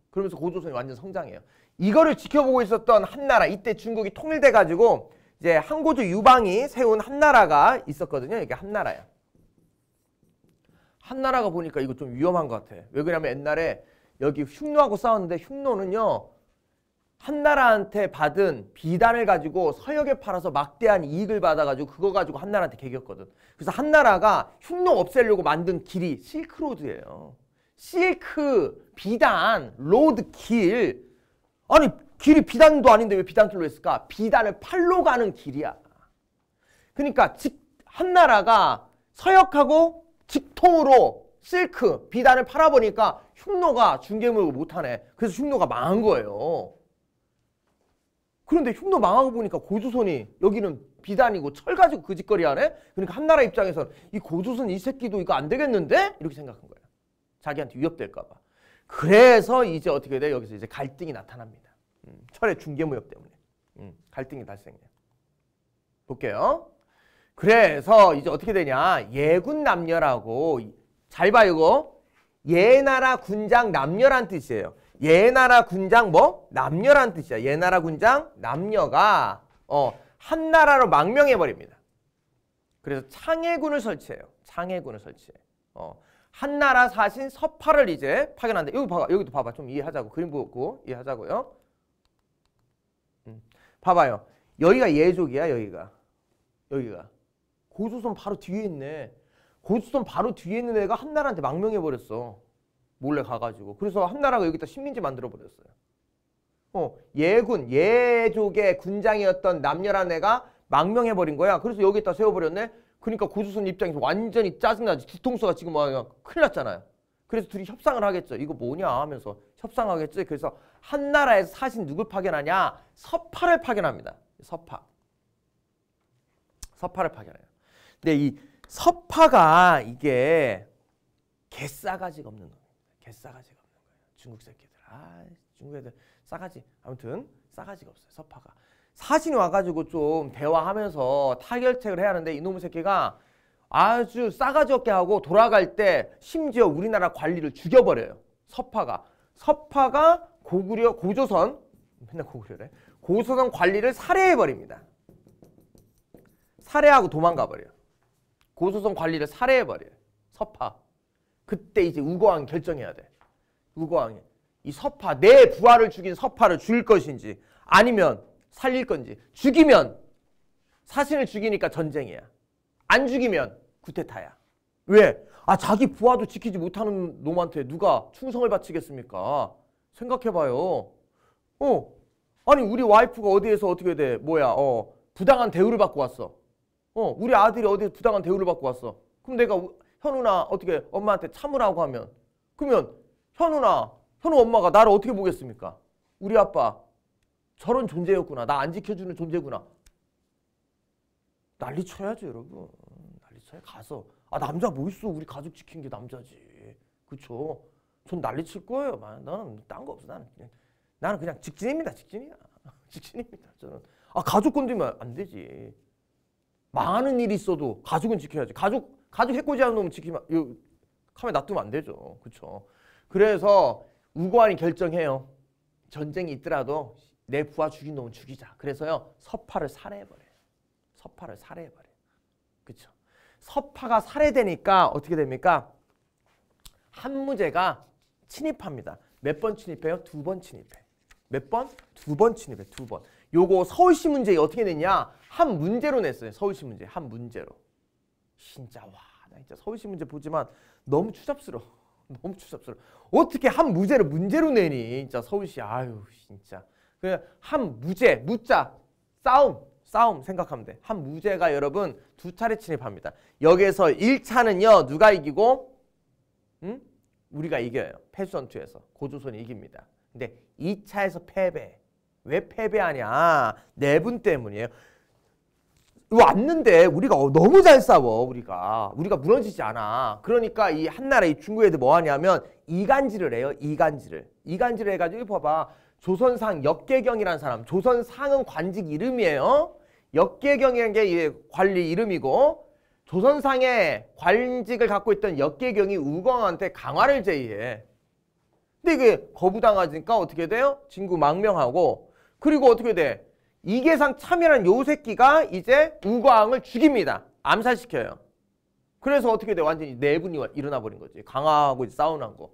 그러면서 고조선이 완전 성장해요. 이거를 지켜보고 있었던 한나라 이때 중국이 통일돼 가지고 이제 한고조 유방이 세운 한나라가 있었거든요. 이게 한나라야. 한나라가 보니까 이거 좀 위험한 것 같아. 왜 그러냐면 옛날에 여기 흉노하고 싸웠는데 흉노는요. 한나라한테 받은 비단을 가지고 서역에 팔아서 막대한 이익을 받아가지고 그거 가지고 한나라한테 개겼거든. 그래서 한나라가 흉노 없애려고 만든 길이 실크로드예요. 실크, 비단, 로드, 길. 아니 길이 비단도 아닌데 왜 비단길로 했을까? 비단을 팔로 가는 길이야. 그러니까 즉 한나라가 서역하고 두통으로 실크, 비단을 팔아보니까 흉노가 중개무역을 못하네. 그래서 흉노가 망한 거예요. 그런데 흉노 망하고 보니까 고조선이 여기는 비단이고 철 가지고 그 짓거리 하네? 그러니까 한나라 입장에서는 이 고조선 이 새끼도 이거 안 되겠는데? 이렇게 생각한 거예요. 자기한테 위협될까봐. 그래서 이제 어떻게 돼? 여기서 이제 갈등이 나타납니다. 음, 철의 중개무역 때문에. 음, 갈등이 발생해요. 볼게요. 그래서 이제 어떻게 되냐 예군 남녀라고 잘 봐 이거 예나라 군장 남녀란 뜻이에요 예나라 군장 뭐 남녀란 뜻이야 예나라 군장 남녀가 어, 한 나라로 망명해 버립니다 그래서 창해군을 설치해요 창해군을 설치해 어, 한 나라 사신 서파를 이제 파견한다 여기 봐봐 여기도 봐봐 좀 이해하자고 그림 보고 이해하자고요 음, 봐봐요 여기가 예족이야 여기가 여기가 고수선 바로 뒤에 있네. 고수선 바로 뒤에 있는 애가 한나라한테 망명해버렸어. 몰래 가가지고. 그래서 한나라가 여기다 식민지 만들어버렸어요. 어, 예군, 예족의 군장이었던 남녀란 애가 망명해버린 거야. 그래서 여기다 세워버렸네. 그러니까 고수선 입장에서 완전히 짜증나지. 뒤통수가 지금 막 큰일 났잖아요. 그래서 둘이 협상을 하겠죠. 이거 뭐냐 하면서 협상하겠죠. 그래서 한나라에서 사신 누굴 파견하냐? 서파를 파견합니다. 서파. 서파를 파견해요. 근데 이 서파가 이게 개싸가지가 없는 겁니다 개싸가지가 없는 거예요. 중국 새끼들. 아, 중국 애들 싸가지. 아무튼 싸가지가 없어요. 서파가. 사진이 와가지고 좀 대화하면서 타결책을 해야 하는데 이놈의 새끼가 아주 싸가지 없게 하고 돌아갈 때 심지어 우리나라 관리를 죽여버려요. 서파가. 서파가 고구려, 고조선, 맨날 고구려래. 고조선 관리를 살해해버립니다. 살해하고 도망가버려요. 고소성 관리를 살해해버려요. 서파. 그때 이제 우거왕이 결정해야 돼. 우거왕이. 이 서파, 내 부하를 죽인 서파를 죽일 것인지 아니면 살릴 건지 죽이면 사신을 죽이니까 전쟁이야. 안 죽이면 구테타야. 왜? 아 자기 부하도 지키지 못하는 놈한테 누가 충성을 바치겠습니까? 생각해봐요. 어 아니 우리 와이프가 어디에서 어떻게 돼 뭐야 어 부당한 대우를 받고 왔어. 어, 우리 아들이 어디 부당한 대우를 받고 왔어. 그럼 내가 현우나 어떻게 엄마한테 참으라고 하면 그러면 현우나 현우 엄마가 나를 어떻게 보겠습니까? 우리 아빠 저런 존재였구나. 나 안 지켜주는 존재구나. 난리 쳐야죠, 여러분. 난리 쳐야 가서 아 남자 뭐 있어? 우리 가족 지킨 게 남자지. 그쵸? 전 난리 칠 거예요. 나는 딴거 없어. 나는 그냥, 나는 그냥 직진입니다. 직진이야. 직진입니다. 저는 아 가족 건드리면 안 되지. 많은 일이 있어도 가족은 지켜야지. 가족 가족 해코지하는 놈은 지키면 이 카메라 놔두면 안 되죠. 그렇죠. 그래서 우관이 결정해요. 전쟁이 있더라도 내 부하 죽인 놈은 죽이자. 그래서요 서파를 살해해버려요. 서파를 살해해버려요. 그렇죠. 서파가 살해되니까 어떻게 됩니까? 한무제가 침입합니다. 몇 번 침입해요? 두 번 침입해. 몇 번? 두 번 침입해. 두 번. 요거 서울시 문제 어떻게 냈냐? 한 문제로 냈어요. 서울시 문제 한 문제로. 진짜 와, 나 진짜 서울시 문제 보지만 너무 추잡스러워. 너무 추잡스러워. 어떻게 한 무제를 문제로 내니? 진짜 서울시 아유, 진짜. 그냥 한 무제, 무자 싸움, 싸움 생각하면 돼. 한 무제가 여러분 두 차례 진입합니다. 여기에서 1차는요. 누가 이기고? 응? 우리가 이겨요. 패션투에서 고조선이 이깁니다. 근데 2차에서 패배. 왜 패배하냐? 내분 때문이에요. 왔는데 우리가 너무 잘 싸워 우리가 우리가 무너지지 않아 그러니까 이 한나라 이 중국 애들 뭐 하냐면 이간질을 해요 이간질을 이간질을 해가지고 봐봐 조선상 역계경이라는 사람 조선상은 관직 이름이에요 역계경이라는 게 관리 이름이고 조선상의 관직을 갖고 있던 역계경이 우광한테 강화를 제의해 근데 이게 거부당하니까 어떻게 돼요? 진구 망명하고 그리고 어떻게 돼? 이계상 참이라는 요 새끼가 이제 우광을 죽입니다. 암살시켜요. 그래서 어떻게 돼? 완전히 내분이 네 일어나 버린 거지. 강하고 싸우는 거.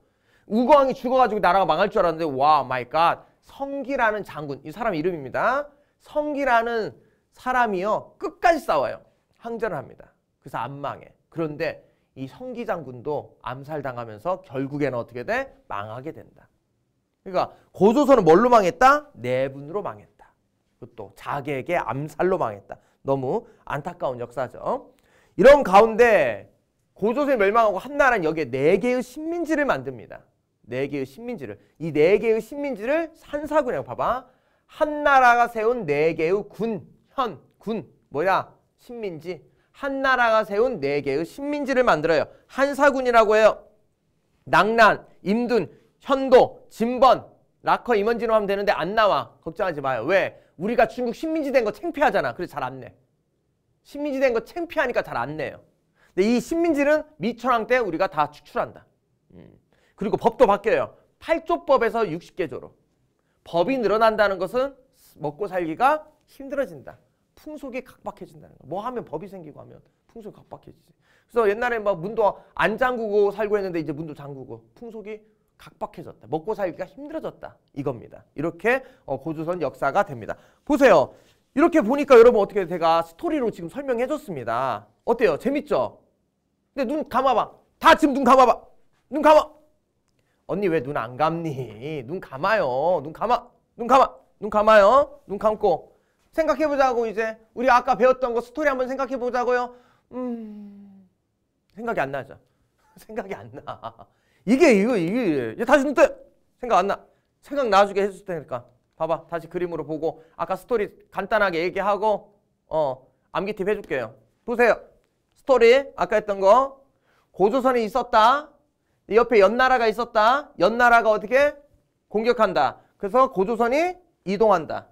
우광이 죽어가지고 나라가 망할 줄 알았는데 와 마이 갓 성기라는 장군 이 사람 이름입니다. 성기라는 사람이요 끝까지 싸워요. 항전을 합니다. 그래서 안 망해. 그런데 이 성기 장군도 암살당하면서 결국에는 어떻게 돼? 망하게 된다. 그러니까 고조선은 뭘로 망했다? 내분으로 망했다. 그것도 자객의 암살로 망했다. 너무 안타까운 역사죠. 이런 가운데 고조선이 멸망하고 한나라는 여기에 네 개의 식민지를 만듭니다. 네 개의 식민지를. 이 네 개의 식민지를 산사군이라고 봐봐. 한나라가 세운 네 개의 군, 현, 군, 뭐야? 식민지. 한나라가 세운 네 개의 식민지를 만들어요. 한사군이라고 해요. 낙란, 임둔, 현도, 진번, 라커 임원진으로 하면 되는데 안 나와. 걱정하지 마요. 왜? 우리가 중국 식민지 된 거 창피하잖아. 그래서 잘 안 내. 식민지 된 거 창피하니까 잘 안 내요. 근데 이 식민지는 미천황 때 우리가 다 추출한다. 음. 그리고 법도 바뀌어요. 8조법에서 60개조로. 법이 늘어난다는 것은 먹고 살기가 힘들어진다. 풍속이 각박해진다는 거. 뭐 하면 법이 생기고 하면 풍속이 각박해지지. 그래서 옛날에 막 문도 안 잠그고 살고 했는데 이제 문도 잠그고 풍속이 각박해졌다. 먹고 살기가 힘들어졌다. 이겁니다. 이렇게 어, 고조선 역사가 됩니다. 보세요. 이렇게 보니까 여러분 어떻게 제가 스토리로 지금 설명해줬습니다. 어때요? 재밌죠? 근데 눈 감아봐. 다 지금 눈 감아봐. 눈 감아. 언니 왜 눈 안 감니? 눈 감아요. 눈 감아. 눈 감아. 눈 감아요. 눈 감고. 생각해보자고 이제. 우리 아까 배웠던 거 스토리 한번 생각해보자고요. 음... 생각이 안 나죠? 생각이 안 나. 이게 이거 이게 얘 다시 눈 떠. 생각 안 나. 생각 나주게 해줄 테니까. 봐봐. 다시 그림으로 보고 아까 스토리 간단하게 얘기하고 어 암기 팁 해줄게요. 보세요. 스토리 아까 했던 거 고조선이 있었다. 옆에 연나라가 있었다. 연나라가 어떻게 공격한다. 그래서 고조선이 이동한다.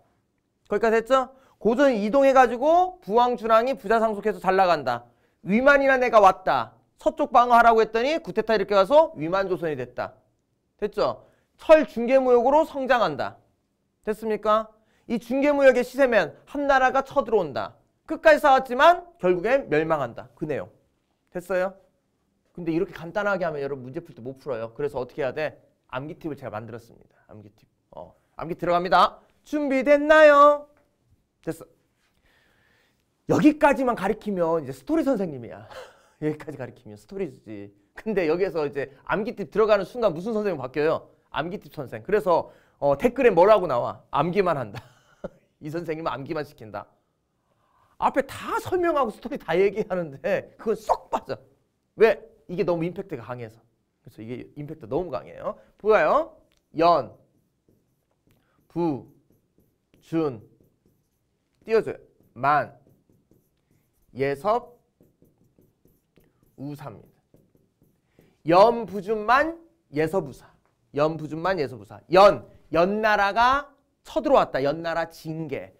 거기까지 했죠? 고조선이 이동해가지고 부왕 준왕이 부자 상속해서 잘 나간다. 위만이라는 애가 왔다. 서쪽 방어하라고 했더니 구테타 이렇게 가서 위만조선이 됐다. 됐죠? 철 중개무역으로 성장한다. 됐습니까? 이 중개무역의 시세면 한 나라가 쳐들어온다. 끝까지 싸웠지만 결국엔 멸망한다. 그 내용. 됐어요? 근데 이렇게 간단하게 하면 여러분 문제 풀 때 못 풀어요. 그래서 어떻게 해야 돼? 암기 팁을 제가 만들었습니다. 암기 팁. 어, 암기 들어갑니다. 준비됐나요? 됐어. 여기까지만 가리키면 이제 스토리 선생님이야. 여기까지 가리키면 스토리지. 근데 여기에서 이제 암기팁 들어가는 순간 무슨 선생님 바뀌어요? 암기팁 선생. 그래서 어, 댓글에 뭐라고 나와? 암기만 한다. 이 선생님은 암기만 시킨다. 앞에 다 설명하고 스토리 다 얘기하는데 그건 쏙 빠져. 왜? 이게 너무 임팩트가 강해서. 그래서 이게 임팩트 너무 강해요. 보아요. 연, 부, 준, 띄워줘요. 만, 예섭, 우사입니다. 연부준만 예서부사. 연부준만 예서부사. 연, 연나라가 쳐들어왔다. 연나라 징계.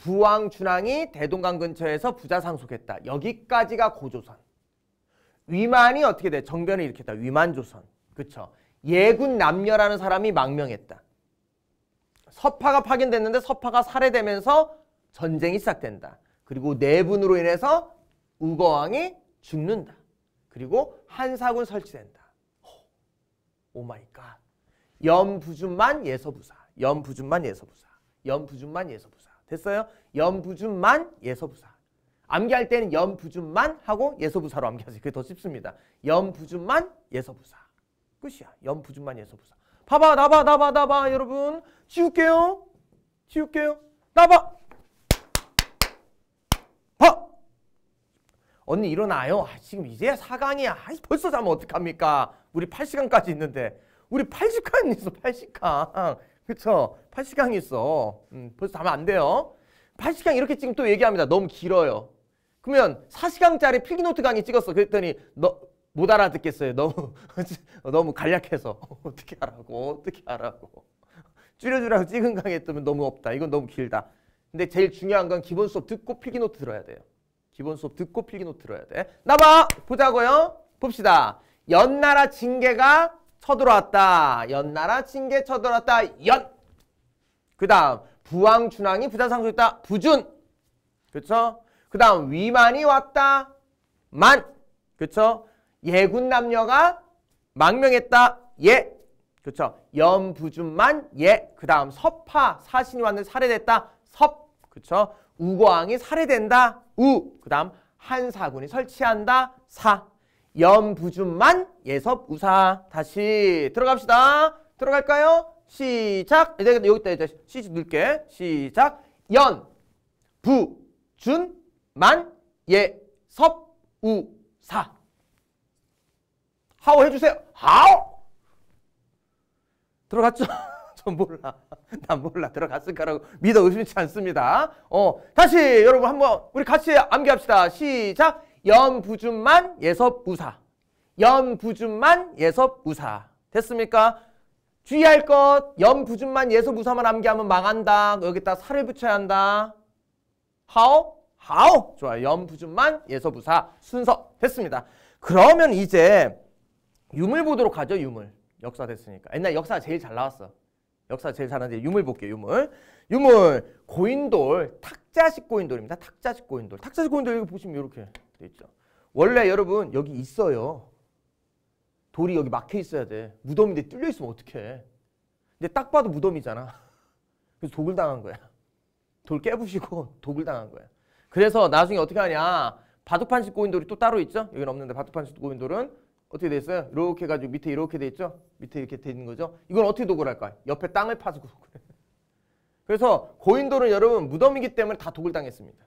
부왕 준왕이 대동강 근처에서 부자 상속했다. 여기까지가 고조선. 위만이 어떻게 돼? 정변을 일으켰다. 위만조선. 그쵸? 예군 남녀라는 사람이 망명했다. 서파가 파견됐는데 서파가 살해되면서 전쟁이 시작된다. 그리고 내분으로 인해서 우거왕이 죽는다. 그리고 한사군 설치된다. 오마이갓. 연부준만 예서부사. 연부준만 예서부사. 연부준만 예서부사. 됐어요? 연부준만 예서부사. 암기할 때는 연부준만 하고 예서부사로 암기하세요. 그게 더 쉽습니다. 연부준만 예서부사. 끝이야. 연부준만 예서부사. 봐봐 나봐 나봐 나봐 여러분. 지울게요. 지울게요. 나봐. 언니 일어나요. 아, 지금 이제야 사강이야 아, 벌써 자면 어떡합니까? 우리 8시간까지 있는데. 우리 80강 있어, 80강. 그쵸? 80강 있어. 음, 벌써 자면 안 돼요. 80강 이렇게 지금 또 얘기합니다. 너무 길어요. 그러면 4시간짜리 필기노트 강의 찍었어. 그랬더니 너, 못 알아듣겠어요. 너무 너무 간략해서 어떻게 하라고 어떻게 하라고 줄여주라고 찍은 강의 뜨면 너무 없다. 이건 너무 길다. 근데 제일 중요한 건 기본 수업 듣고 필기노트 들어야 돼요. 기본 수업 듣고 필기노트 들어야 돼. 나봐! 보자고요. 봅시다. 연나라 징계가 쳐들어왔다. 연나라 징계 쳐들어왔다. 연! 그 다음 부왕 준왕이 부자상수했다. 부준! 그쵸? 그 다음 위만이 왔다. 만! 그쵸? 예군 남녀가 망명했다. 예! 그쵸연부준만 예. 그다음 서파 사신이 왔는데 살해됐다. 섭. 그쵸 우거왕이 살해된다. 우. 그 다음 한사군이 설치한다. 사. 염부준만 예섭 우사. 다시 들어갑시다. 들어갈까요? 시작. 이제 아, 네, 네, 여기다 이제 시작 넣을게. 시작. 연. 부. 준. 만. 예. 섭. 우. 사. 하오 해주세요. 하오! 들어갔죠? 전 몰라. 난 몰라. 들어갔을 거라고 믿어 의심치 않습니다. 어, 다시 여러분 한번 우리 같이 암기합시다. 시작. 연부준만 예섭부사. 연부준만 예섭부사. 됐습니까? 주의할 것. 연부준만 예섭부사만 암기하면 망한다. 여기다 살을 붙여야 한다. 하오? 하오! 좋아요. 연부준만 예서부사 순서 됐습니다. 그러면 이제 유물 보도록 하죠. 유물. 역사 됐으니까. 옛날 역사 제일 잘 나왔어. 역사 제일 잘하는 유물 볼게요. 유물. 유물 고인돌 탁자식 고인돌입니다. 탁자식 고인돌. 탁자식 고인돌 여기 보시면 이렇게 돼 있죠. 원래 여러분 여기 있어요. 돌이 여기 막혀 있어야 돼. 무덤인데 뚫려 있으면 어떡해. 근데 딱 봐도 무덤이잖아. 그래서 독을 당한 거야. 돌 깨부시고 독을 당한 거야. 그래서 나중에 어떻게 하냐. 바둑판식 고인돌이 또 따로 있죠. 여기는 없는데 바둑판식 고인돌은 어떻게 돼 있어요? 이렇게 가지고 밑에 이렇게 돼 있죠? 밑에 이렇게 돼 있는 거죠? 이건 어떻게 도굴할까요? 옆에 땅을 파서 도굴해. 그래서 고인돌은 여러분 무덤이기 때문에 다 도굴당했습니다.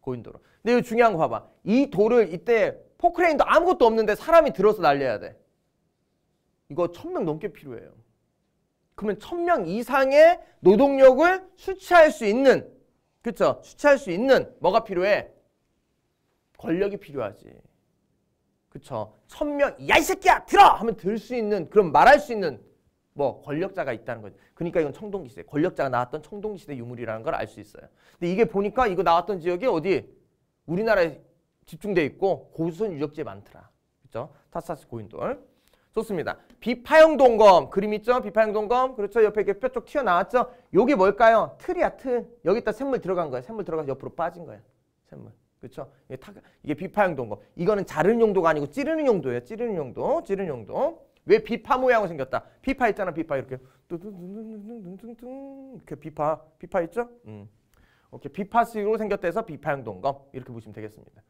고인돌은. 근데 이 중요한 거 봐봐. 이 돌을 이때 포크레인도 아무것도 없는데 사람이 들어서 날려야 돼. 이거 천 명 넘게 필요해요. 그러면 천 명 이상의 노동력을 수치할 수 있는 그렇죠? 수치할 수 있는 뭐가 필요해? 권력이 필요하지. 그쵸 천명 야 이 새끼야 들어 하면 들 수 있는 그런 말할 수 있는 뭐 권력자가 있다는 거죠. 그러니까 이건 청동기 세 권력자가 나왔던 청동기 세대 유물이라는 걸 알 수 있어요. 근데 이게 보니까 이거 나왔던 지역이 어디 우리나라에 집중돼 있고 고수선 유적지에 많더라. 그렇죠? 타사스 고인돌. 좋습니다. 비파형 동검 그림 있죠? 비파형 동검 그렇죠? 옆에 이렇게 뼈쪽 튀어나왔죠? 요게 뭘까요? 틀이야 틀. 여기다 샘물 들어간 거야. 샘물 들어가서 옆으로 빠진 거야. 샘물. 그렇죠? 이게, 타, 이게 비파형 동검. 이거는 자르는 용도가 아니고 찌르는 용도예요. 찌르는 용도, 찌르는 용도. 왜 비파 모양으로 생겼다? 비파 있잖아, 비파 이렇게 뚜두두두두두두 이렇게 비파, 비파 있죠? 음. 오케이, 비파식으로 생겼다 서 비파형 동검 이렇게 보시면 되겠습니다.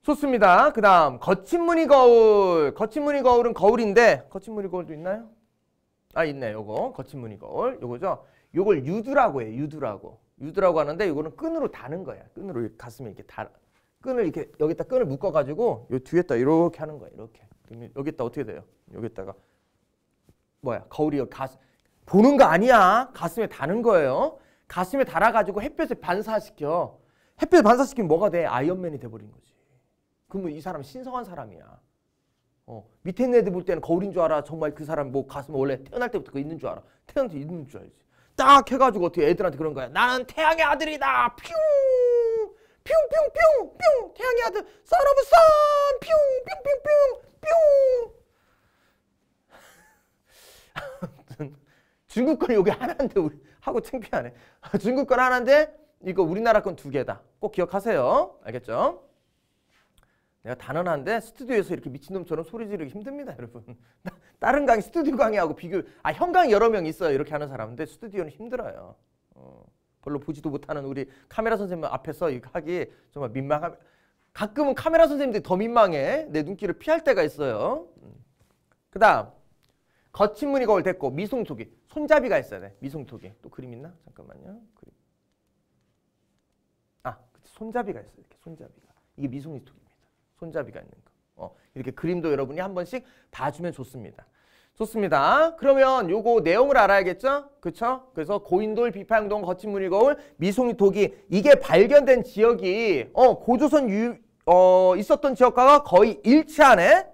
좋습니다. 그 다음 거친 무늬 거울. 거친 무늬 거울은 거울인데 거친 무늬 거울도 있나요? 아 있네 요거 거친 무늬 거울 요거죠 요걸 유두라고 해요 유두라고 유드라고 하는데 이거는 끈으로 다는 거야. 끈으로 가슴에 이렇게 다 끈을 이렇게 여기다 끈을 묶어 가지고 요 뒤에다 이렇게 하는 거야. 이렇게. 여기다 어떻게 돼요? 여기다가 뭐야? 거울이 가 보는 거 아니야. 가슴에 다는 거예요. 가슴에 달아 가지고 햇볕에 반사시켜. 햇볕 반사시키면 뭐가 돼? 아이언맨이 돼 버린 거지. 그러면 이 사람 신성한 사람이야. 어, 밑에 있는 애들 볼 때는 거울인 줄 알아. 정말 그 사람 뭐 가슴 원래 태어날 때부터 그 있는 줄 알아. 태어날 때 있는 줄 알지. 딱 해가지고 어떻게 애들한테 그런 거야. 나는 태양의 아들이다. 퓨! 뿅뿅뿅 뿅 태양의 아들 서러브 선 뿅뿅뿅뿅 뿅 아무튼 중국 건 여기 하나인데 우리 하고 창피하네 중국 건 하나인데 이거 우리나라 건 두 개다 꼭 기억하세요 알겠죠? 내가 단언한데 스튜디오에서 이렇게 미친놈처럼 소리 지르기 힘듭니다 여러분 다른 강의 스튜디오 강의하고 비교 아 현강 여러 명 있어요 이렇게 하는 사람인데 스튜디오는 힘들어요. 어, 별로 보지도 못하는 우리 카메라 선생님 앞에서 이거 하기 정말 민망함. 가끔은 카메라 선생님들이 더 민망해 내 눈길을 피할 때가 있어요. 음. 그다음 거친 무늬 가올 됐고 미송토기 손잡이가 있어야 돼 미송토기 또 그림 있나 잠깐만요 그림 아 손잡이가 있어요 이렇게 손잡이가 이게 미송토기입니다 손잡이가 있는 거. 어, 이렇게 그림도 여러분이 한 번씩 봐주면 좋습니다. 좋습니다. 그러면 요거 내용을 알아야겠죠? 그쵸? 그래서 고인돌, 비파형동, 거친문일 거울, 미송이 독이 이게 발견된 지역이 어 고조선 유, 어, 있었던 지역과 거의 일치하네?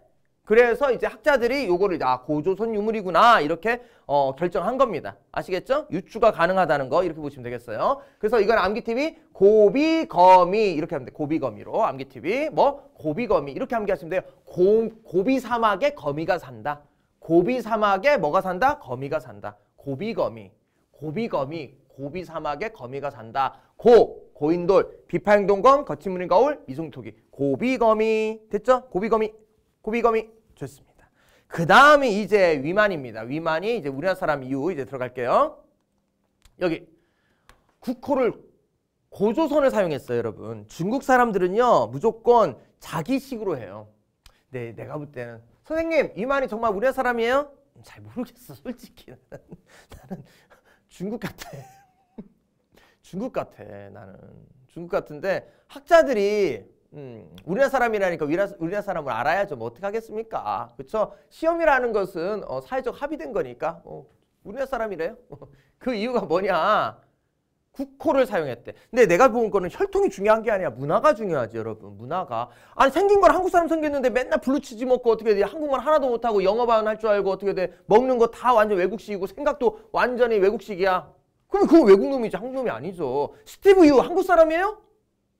그래서 이제 학자들이 요거를 아 고조선 유물이구나 이렇게 어, 결정한 겁니다. 아시겠죠? 유추가 가능하다는 거 이렇게 보시면 되겠어요. 그래서 이건 암기 t 이 고비거미 이렇게 하면 돼. 고비거미로 암기TV 뭐 고비거미 이렇게 암기하시면 돼요. 고, 고비 사막에 거미가 산다. 고비 사막에 뭐가 산다? 거미가 산다. 고비거미 고비거미 고비 사막에 거미가 산다. 고 고인돌 비파행동검 거친무늬 거울 미송토기 고비거미 됐죠? 고비거미 고비거미 좋습니다. 그 다음이 이제 위만입니다. 위만이 이제 우리나라 사람 이후 이제 들어갈게요. 여기 국호를 고조선을 사용했어요, 여러분. 중국 사람들은요, 무조건 자기식으로 해요. 네, 내가 볼 때는 선생님, 위만이 정말 우리나라 사람이에요? 잘 모르겠어, 솔직히. 나는, 나는 중국 같아. 중국 같아, 나는. 중국 같은데 학자들이 음, 우리나라 사람이라니까 우리나라, 사람을 알아야죠. 뭐어게하겠습니까 아, 그렇죠? 시험이라는 것은 어, 사회적 합의된 거니까 어, 우리나라 사람이래요. 그 이유가 뭐냐? 국호를 사용했대. 근데 내가 본 거는 혈통이 중요한 게 아니야. 문화가 중요하지, 여러분. 문화가. 아니, 생긴 걸 한국 사람 생겼는데 맨날 블루치즈 먹고 어떻게 돼. 한국말 하나도 못하고 영어만 할줄 알고 어떻게 돼. 먹는 거 다 완전 외국식이고 생각도 완전히 외국식이야. 그럼 그건 외국 놈이지, 한국 놈이 아니죠. 스티브 유, 한국 사람이에요?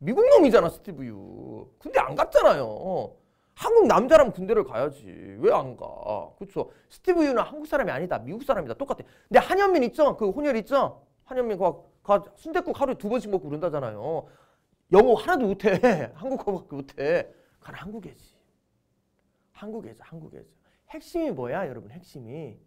미국 놈이잖아 스티브 유. 군대 안 갔잖아요. 한국 남자라면 군대를 가야지. 왜 안 가? 그쵸 스티브 유는 한국 사람이 아니다. 미국 사람이다. 똑같아. 근데 한현민 있죠? 그 혼혈 있죠? 한현민 가, 가 순대국 하루에 두 번씩 먹고 그런다잖아요. 영어 하나도 못해. 한국어밖에 못해. 가라한국에지한국에지한국에지 핵심이 뭐야 여러분 핵심이?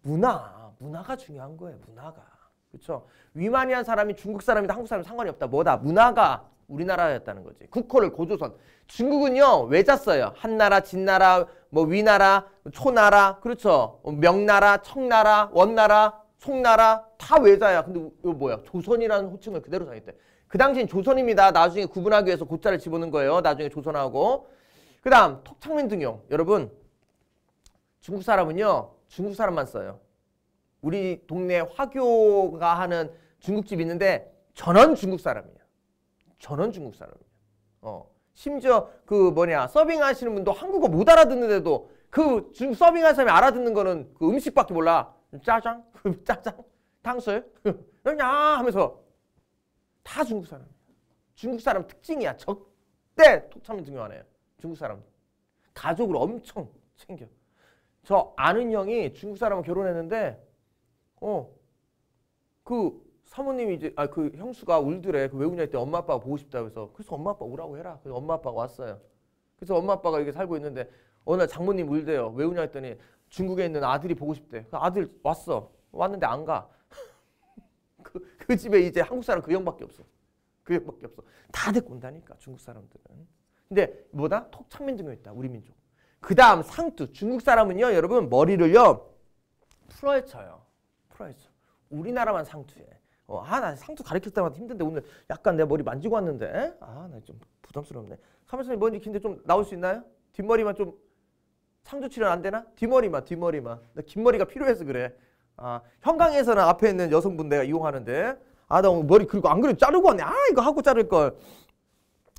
문화. 문화가 중요한 거예요. 문화가. 그렇죠? 위만이한 사람이 중국 사람이다 한국 사람이 상관이 없다. 뭐다? 문화가 우리나라였다는 거지. 국호를 고조선. 중국은요 왜 짰어요? 한나라, 진나라, 뭐 위나라, 초나라, 그렇죠? 명나라, 청나라, 원나라, 송나라 다 외자야. 근데 이거 뭐야? 조선이라는 호칭을 그대로 사용했대. 그 당시엔 조선입니다. 나중에 구분하기 위해서 고자를 집어넣은 거예요. 나중에 조선하고. 그 다음 톡창민 등용. 여러분 중국 사람은요 중국 사람만 써요. 우리 동네 화교가 하는 중국집 있는데 전원 중국 사람이에요. 전원 중국 사람이에요. 어. 심지어 그 뭐냐 서빙 하시는 분도 한국어 못 알아듣는데도 그 중국 서빙 하는 사람이 알아듣는 거는 그 음식밖에 몰라. 짜장, 짜장, 탕수육, 야 하면서 다 중국 사람. 중국 사람 특징이야. 적대 독참 등용하네요. 중국 사람. 가족을 엄청 챙겨. 저 아는 형이 중국 사람하고 결혼했는데 어. 그 사모님이 이제 아 그 형수가 울더래 그외 우냐 했더니 엄마 아빠가 보고 싶다 그래서 그래서 엄마 아빠 오라고 해라 그래서 엄마 아빠가 왔어요 그래서 엄마 아빠가 여기 살고 있는데 어느 날 장모님 울대요 왜 우냐 했더니 중국에 있는 아들이 보고 싶대 그 아들 왔어 왔는데 안 가 그, 그 집에 이제 한국 사람 그 형밖에 없어 그 형밖에 없어 다 데리고 온다니까 중국 사람들은 근데 뭐다 톡창민 증이 있다 우리 민족 그 다음 상투 중국 사람은요 여러분 머리를요 풀어헤쳐요 풀어헤쳐 우리나라만 상투해 어, 아, 나 상투 가르킬 때마다 힘든데 오늘 약간 내 머리 만지고 왔는데. 아, 나 좀 부담스럽네. 카메실님 먼지 긴데 좀 나올 수 있나요? 뒷머리만 좀 상투 치료 안 되나? 뒷머리만, 뒷머리만. 나 긴 머리가 필요해서 그래. 아, 현강에서는 앞에 있는 여성분 내가 이용하는데 아, 나 오늘 머리 그리고 안 그래도 자르고 왔네. 아, 이거 하고 자를 걸.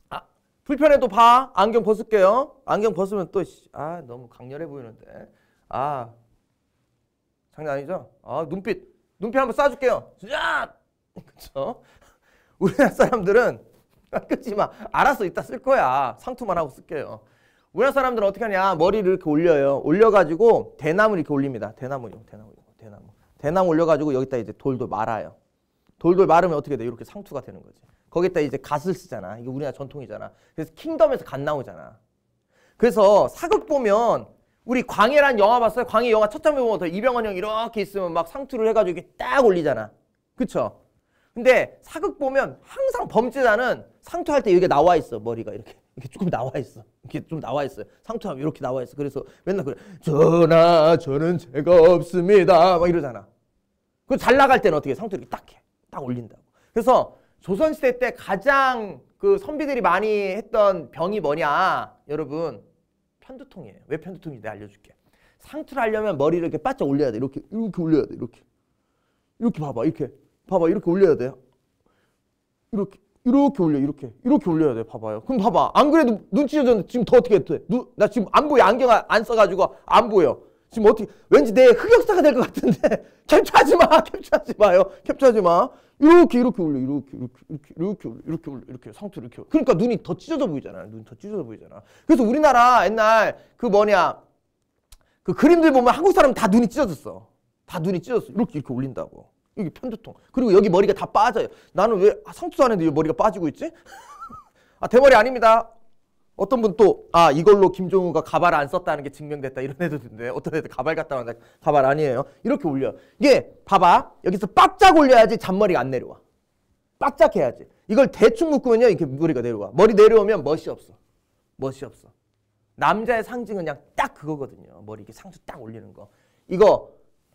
아, 불편해도 봐. 안경 벗을게요. 안경 벗으면 또 아, 너무 강렬해 보이는데. 아. 장난 아니죠? 아, 눈빛. 눈필 한번 쏴줄게요. 야! 그렇죠 우리나라 사람들은 그치 마. 알아서 이따 쓸 거야. 상투만 하고 쓸게요. 우리나라 사람들은 어떻게 하냐. 머리를 이렇게 올려요. 올려가지고 대나무를 이렇게 올립니다. 대나무, 대나무, 대나무. 대나무 올려가지고 여기다 이제 돌돌 말아요. 돌돌 말으면 어떻게 돼? 이렇게 상투가 되는 거지. 거기다 이제 갓을 쓰잖아. 이게 우리나라 전통이잖아. 그래서 킹덤에서 갓 나오잖아. 그래서 사극 보면 우리 광해란 영화 봤어요? 광해 영화 첫 장면 보면 이병헌 형 이렇게 있으면 막 상투를 해가지고 이렇게 딱 올리잖아. 그쵸? 근데 사극 보면 항상 범죄자는 상투할 때 여기 나와 있어. 머리가 이렇게. 이렇게 조금 나와 있어. 이렇게 좀 나와 있어 상투하면 이렇게 나와 있어. 그래서 맨날 그래. 전하, 저는 죄가 없습니다. 막 이러잖아. 그 잘 나갈 때는 어떻게 상투 이렇게 딱 해. 딱 올린다고. 그래서 조선시대 때 가장 그 선비들이 많이 했던 병이 뭐냐. 여러분. 편두통이에요. 왜 편두통인지 내가 알려줄게. 상투를 하려면 머리를 이렇게 바짝 올려야 돼. 이렇게 이렇게 올려야 돼. 이렇게 이렇게 봐봐. 이렇게 봐봐. 이렇게 올려야 돼. 이렇게 이렇게 올려. 이렇게 이렇게 올려야 돼. 봐봐요. 그럼 봐봐. 안 그래도 눈치어졌는데 지금 더 어떻게 돼? 눈, 나 지금 안 보여. 안경 안 써가지고 안 보여. 지금 어떻게 왠지 내 흑역사가 될 것 같은데 캡처하지 마 캡처하지 마요 캡처하지 마 이렇게 이렇게 올려 이렇게 이렇게 이렇게 이렇게 올려 이렇게 올려 이렇게 상투 이렇게 올려. 그러니까 눈이 더 찢어져 보이잖아 눈이 더 찢어져 보이잖아 그래서 우리나라 옛날 그 뭐냐 그 그림들 보면 한국 사람 다 눈이 찢어졌어 다 눈이 찢어졌어 이렇게 이렇게 올린다고 여기 편두통 그리고 여기 머리가 다 빠져요 나는 왜 상투도 안 했는데 머리가 빠지고 있지? 아 대머리 아닙니다 어떤 분 또 아 이걸로 김종우가 가발 안 썼다는 게 증명됐다 이런 애도 있는데 어떤 애들 가발 갖다 왔는데 가발 아니에요 이렇게 올려 이게 봐봐 여기서 바짝 올려야지 잔머리가 안 내려와 바짝 해야지 이걸 대충 묶으면요 이렇게 머리가 내려와 머리 내려오면 멋이 없어 멋이 없어 남자의 상징은 그냥 딱 그거거든요 머리 이렇게 상처딱 올리는 거 이거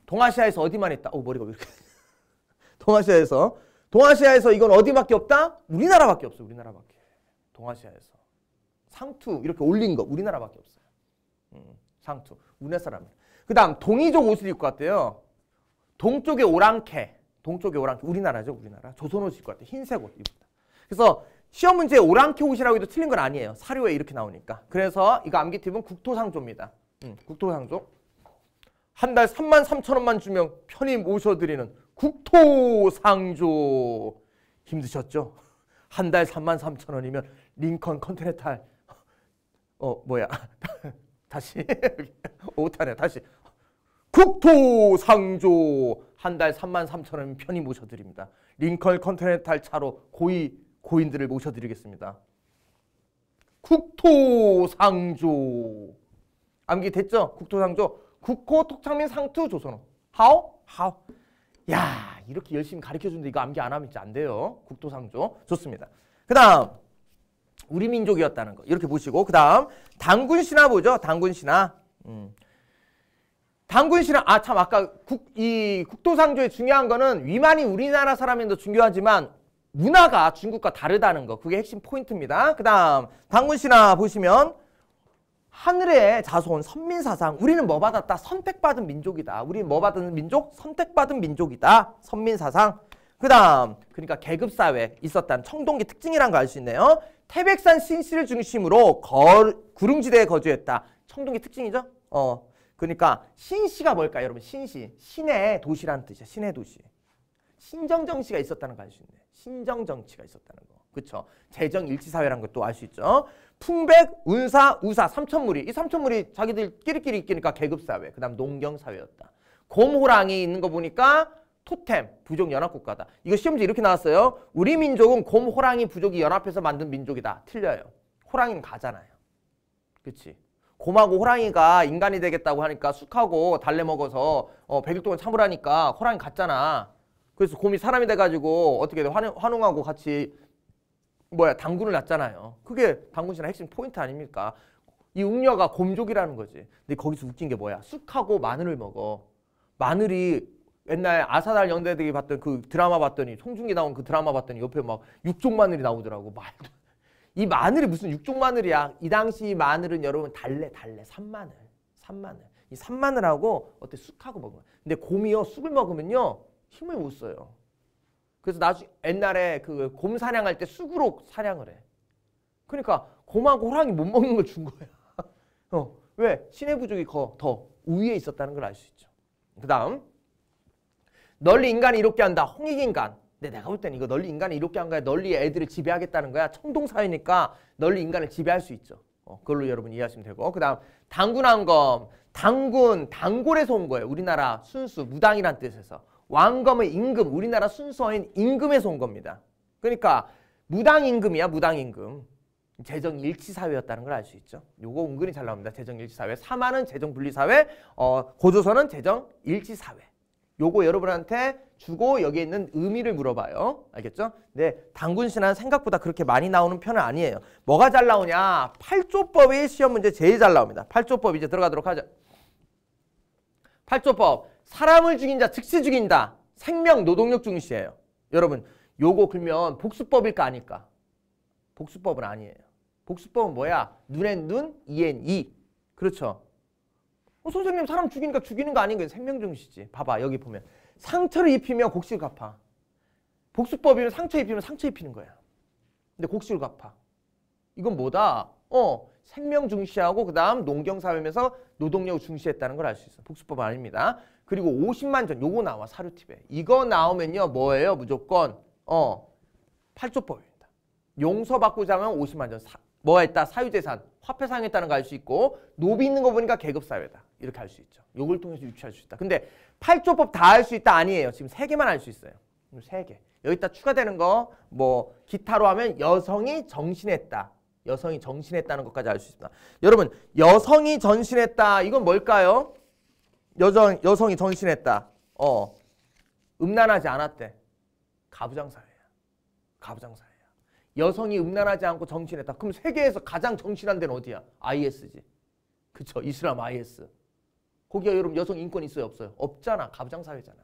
동아시아에서 어디만 있다 어 머리가 왜 이렇게 동아시아에서 동아시아에서 이건 어디밖에 없다 우리나라밖에 없어 우리나라밖에 동아시아에서 상투 이렇게 올린 거 우리나라밖에 없어요. 음, 상투. 우리나라 사람. 그 다음 동이족 옷을 입고 왔대요. 동쪽에 오랑캐. 동쪽에 오랑캐. 우리나라죠. 우리나라. 조선 옷 입고 왔대 흰색 옷 입었다. 그래서 시험 문제 오랑캐 옷이라고 해도 틀린 건 아니에요. 사료에 이렇게 나오니까. 그래서 이거 암기팁은 국토상조입니다. 음, 국토상조. 한 달 3만 3천 원만 주면 편히 모셔드리는 국토상조. 힘드셨죠? 한 달 3만 3천 원이면 링컨 컨티넨탈 어 뭐야 다시 오타네 다시 국토상조 한 달 3만 3천 원 편히 모셔드립니다. 링컨 컨티넨탈 차로 고위 고인들을 모셔드리겠습니다. 국토상조 암기 됐죠? 국토상조 국호 톡창민 상투 조선호 하오 하오 야 이렇게 열심히 가르쳐 준다 이거 암기 안 하면 진짜 안 돼요. 국토상조 좋습니다. 그 다음 우리 민족이었다는 거 이렇게 보시고 그 다음 당군 신화 보죠. 당군 신화. 음. 당군 신화 아 참 아까 국, 이 국토상조의 중요한 거는 위만이 우리나라 사람인도 중요하지만 문화가 중국과 다르다는 거 그게 핵심 포인트입니다. 그 다음 당군 신화 보시면 하늘의 자손 선민사상 우리는 뭐 받았다? 선택받은 민족이다. 우리는 뭐 받은 민족? 선택받은 민족이다. 선민사상 그 다음 그러니까 계급사회 있었다는 청동기 특징이란 걸알수 있네요. 태백산 신씨를 중심으로 걸, 구릉지대에 거주했다. 청동기 특징이죠. 어, 그러니까 신씨가 뭘까요? 여러분 신씨. 신의 도시라는 뜻이야. 신의 도시. 신정정치가 있었다는 거 알 수 있네. 신정정치가 있었다는 거. 그렇죠. 재정일치사회라는 것도 알 수 있죠. 풍백, 운사, 우사, 삼천물이이삼천물이 자기들끼리끼리 있으니까 계급사회. 그 다음 농경사회였다. 곰호랑이 있는 거 보니까 토템 부족 연합 국가다. 이거 시험지 이렇게 나왔어요. 우리 민족은 곰 호랑이 부족이 연합해서 만든 민족이다. 틀려요. 호랑이는 가잖아요. 그렇지? 곰하고 호랑이가 인간이 되겠다고 하니까 쑥하고 달래 먹어서 어, 100일 동안 참으라니까 호랑이 갔잖아. 그래서 곰이 사람이 돼가지고 어떻게 환, 환웅하고 같이 뭐야 당군을 낳잖아요 그게 당군신화 핵심 포인트 아닙니까? 이 웅녀가 곰족이라는 거지. 근데 거기서 웃긴 게 뭐야? 쑥하고 마늘을 먹어. 마늘이 옛날 아사달 연대들이 봤던 그 드라마 봤더니 송중기 나온 그 드라마 봤더니 옆에 막 육종 마늘이 나오더라고 말도 이 마늘이 무슨 육종 마늘이야 이 당시 마늘은 여러분 달래 달래 산마늘 산마늘 이 산마늘하고 어때 쑥하고 먹으면 근데 곰이요 쑥을 먹으면요 힘을 못 써요 그래서 나중 옛날에 그 곰 사냥할 때 쑥으로 사냥을 해 그러니까 곰하고 호랑이 못 먹는 걸 준 거야 어왜 신의 부족이 더, 더 우위에 있었다는 걸 알 수 있죠 그 다음 널리 인간이 이롭게 한다. 홍익인간. 근데 내가 볼 땐 이거 널리 인간이 이롭게 한 거야. 널리 애들을 지배하겠다는 거야. 청동사회니까 널리 인간을 지배할 수 있죠. 어, 그걸로 여러분 이해하시면 되고 그 다음 당군왕검. 당군, 단골에서온 거예요. 우리나라 순수, 무당이란 뜻에서. 왕검의 임금, 우리나라 순서인 임금에서 온 겁니다. 그러니까 무당 임금이야, 무당 임금. 재정 일치 사회였다는 걸 알 수 있죠. 요거 은근히 잘 나옵니다. 재정 일치 사회. 사마는 재정 분리 사회, 어, 고조선은 재정 일치 사회. 요거 여러분한테 주고 여기에 있는 의미를 물어봐요. 알겠죠? 네, 당군 신화는 생각보다 그렇게 많이 나오는 편은 아니에요. 뭐가 잘 나오냐? 팔조법의 시험 문제 제일 잘 나옵니다. 팔조법 이제 들어가도록 하죠. 팔조법 사람을 죽인 자 즉시 죽인다. 생명 노동력 중시예요. 여러분 요거 그러면 복수법일까 아닐까? 복수법은 아니에요. 복수법은 뭐야? 눈엔 눈, 이엔 이. 그렇죠? 어, 선생님 사람 죽이니까 죽이는 거 아닌 거예요. 생명중시지 봐봐 여기 보면 상처를 입히면 곡식을 갚아. 복수법이면 상처 입히면 상처 입히는 거야. 근데 곡식을 갚아. 이건 뭐다? 어 생명 중시하고 그 다음 농경사회면서 노동력 을 중시했다는 걸 알 수 있어. 복수법 아닙니다. 그리고 50만 전 요거 나와 사료팁에. 이거 나오면요 뭐예요? 무조건 어팔조법입니다 용서받고자 하면 50만 전 사, 뭐가 있다? 사유재산, 화폐상했다는 걸 알 수 있고 노비 있는 거 보니까 계급사회다. 이렇게 할 수 있죠. 요걸 통해서 유추할 수 있다. 근데 8조법 다 할 수 있다 아니에요. 지금 세개만할 수 있어요. 세개 여기다 추가되는 거 뭐 기타로 하면 여성이 정신했다. 여성이 정신했다는 것까지 알 수 있습니다. 여러분 여성이 전신했다. 이건 뭘까요? 여성, 여성이 전신했다. 어, 음란하지 않았대. 가부장사회야. 가부장사회야. 여성이 음란하지 않고 정신했다. 그럼 세계에서 가장 정신한 데는 어디야? IS지. 그쵸. 이슬람 IS. 거기가 여러분 여성 인권 있어요 없어요? 없잖아. 가부장사회잖아.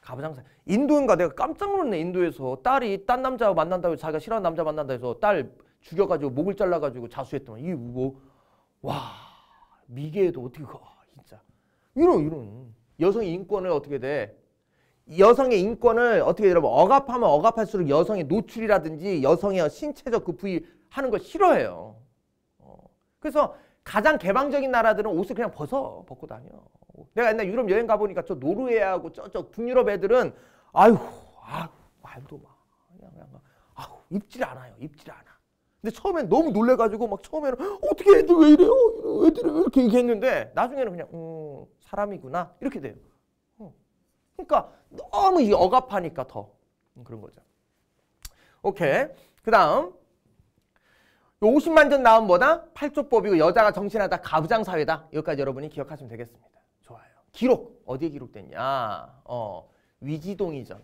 가부장사 인도인가 내가 깜짝 놀랐네 인도에서 딸이 딴 남자 만난다고 자기가 싫어하는 남자 만난다 해서 딸 죽여가지고 목을 잘라가지고 자수했더만 이뭐와 미개에도 어떻게 가 진짜 이런 이런 여성 의 인권을 어떻게 돼 여성의 인권을 어떻게 여러분 억압하면 억압할수록 여성의 노출이라든지 여성의 신체적 그 부위 하는 걸 싫어해요. 어. 그래서 가장 개방적인 나라들은 옷을 그냥 벗어 벗고 다녀. 내가 옛날 유럽 여행 가보니까 저 노르웨이하고 저쪽 북유럽 애들은 아유 아 말도 마 그냥 그냥 아유 입질 않아요 입질 않아. 근데 처음엔 너무 놀래가지고 막 처음에는 어떻게 애들 왜 이래요? 애들이 왜 이렇게 얘기했는데 나중에는 그냥 음 사람이구나 이렇게 돼요. 어. 그러니까 너무 억압하니까 더 음, 그런 거죠. 오케이 그 다음 50만 전 나온 뭐다? 팔조법이고 여자가 정신하다 가부장 사회다. 여기까지 여러분이 기억하시면 되겠습니다. 좋아요. 기록. 어디에 기록됐냐? 어, 위기동의전.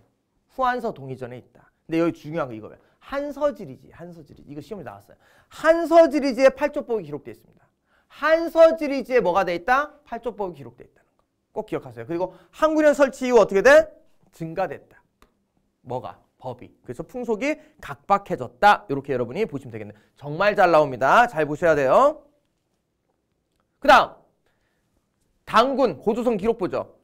후한서 동의전에 있다. 근데 여기 중요한 거 이거예요. 한서지리지. 한서지리지. 이거 시험에 나왔어요. 한서지리지에 팔조법이 기록되어 있습니다. 한서지리지에 뭐가 돼 있다? 팔조법이 기록되어 있다는 거. 꼭 기억하세요. 그리고 항구련 설치 이후 어떻게 돼? 증가됐다. 뭐가? 법이. 그래서 풍속이 각박해졌다. 이렇게 여러분이 보시면 되겠네요. 정말 잘 나옵니다. 잘 보셔야 돼요. 그 다음 당군 고조선 기록 보죠.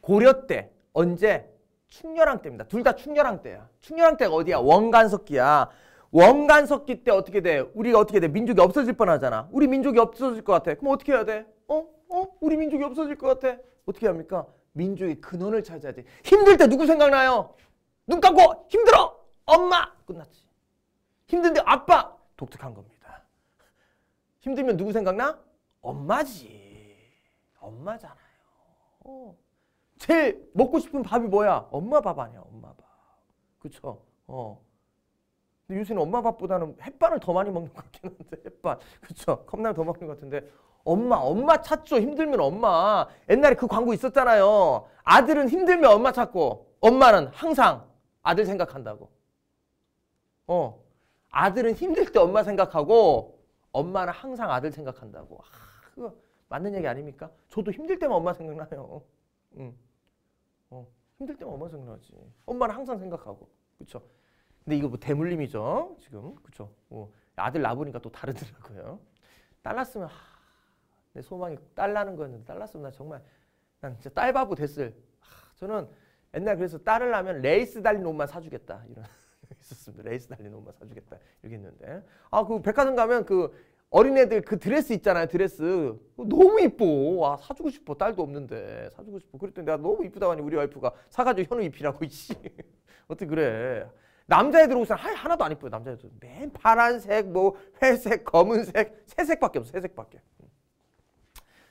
고려 때 언제? 충렬왕 때입니다. 둘 다 충렬왕 때야. 충렬왕 때가 어디야? 원간석기야. 원간석기 때 어떻게 돼? 우리가 어떻게 돼? 민족이 없어질 뻔하잖아. 우리 민족이 없어질 것 같아. 그럼 어떻게 해야 돼? 어? 어? 우리 민족이 없어질 것 같아. 어떻게 합니까? 민족의 근원을 찾아야 돼. 힘들 때 누구 생각나요? 눈 감고 힘들어 엄마 끝났지 힘든데 아빠 독특한 겁니다 힘들면 누구 생각나? 엄마지 엄마잖아요 어. 제일 먹고 싶은 밥이 뭐야? 엄마 밥 아니야 엄마 밥 그쵸? 어. 근데 요새는 엄마 밥보다는 햇반을 더 많이 먹는 것 같긴 한데 햇반 그쵸? 컵라면 더 먹는 것 같은데 엄마 엄마 찾죠 힘들면 엄마 옛날에 그 광고 있었잖아요 아들은 힘들면 엄마 찾고 엄마는 항상 아들 생각한다고. 어. 아들은 힘들 때 엄마 생각하고 엄마는 항상 아들 생각한다고. 아, 그거 맞는 얘기 아닙니까? 저도 힘들 때만 엄마 생각나요. 응. 어, 힘들 때만 엄마 생각나지. 엄마는 항상 생각하고. 그렇죠? 근데 이거 뭐 대물림이죠. 지금. 그렇죠? 뭐 아들 낳으니까 또 다르더라고요. 딸 낳았으면 하, 내 소망이 딸 나는 거였는데 딸 낳았으면 나 정말 난 진짜 딸 바보 됐을. 하, 저는 옛날 그래서 딸을 낳으면 레이스 달린 옷만 사주겠다 이런 있었습니다. 레이스 달린 옷만 사주겠다 이렇게 했는데 아그 백화점 가면 그 어린애들 그 드레스 있잖아요 드레스 너무 이뻐 와 사주고 싶어 딸도 없는데 사주고 싶어 그랬더니 내가 너무 이쁘다고 하니 우리 와이프가 사가지고 현우 입히라고 이씨 어떻게 그래 남자애들 옷은 하나도 안 이뻐요 남자애들 맨 파란색 뭐 회색 검은색 새색밖에 없어 새색밖에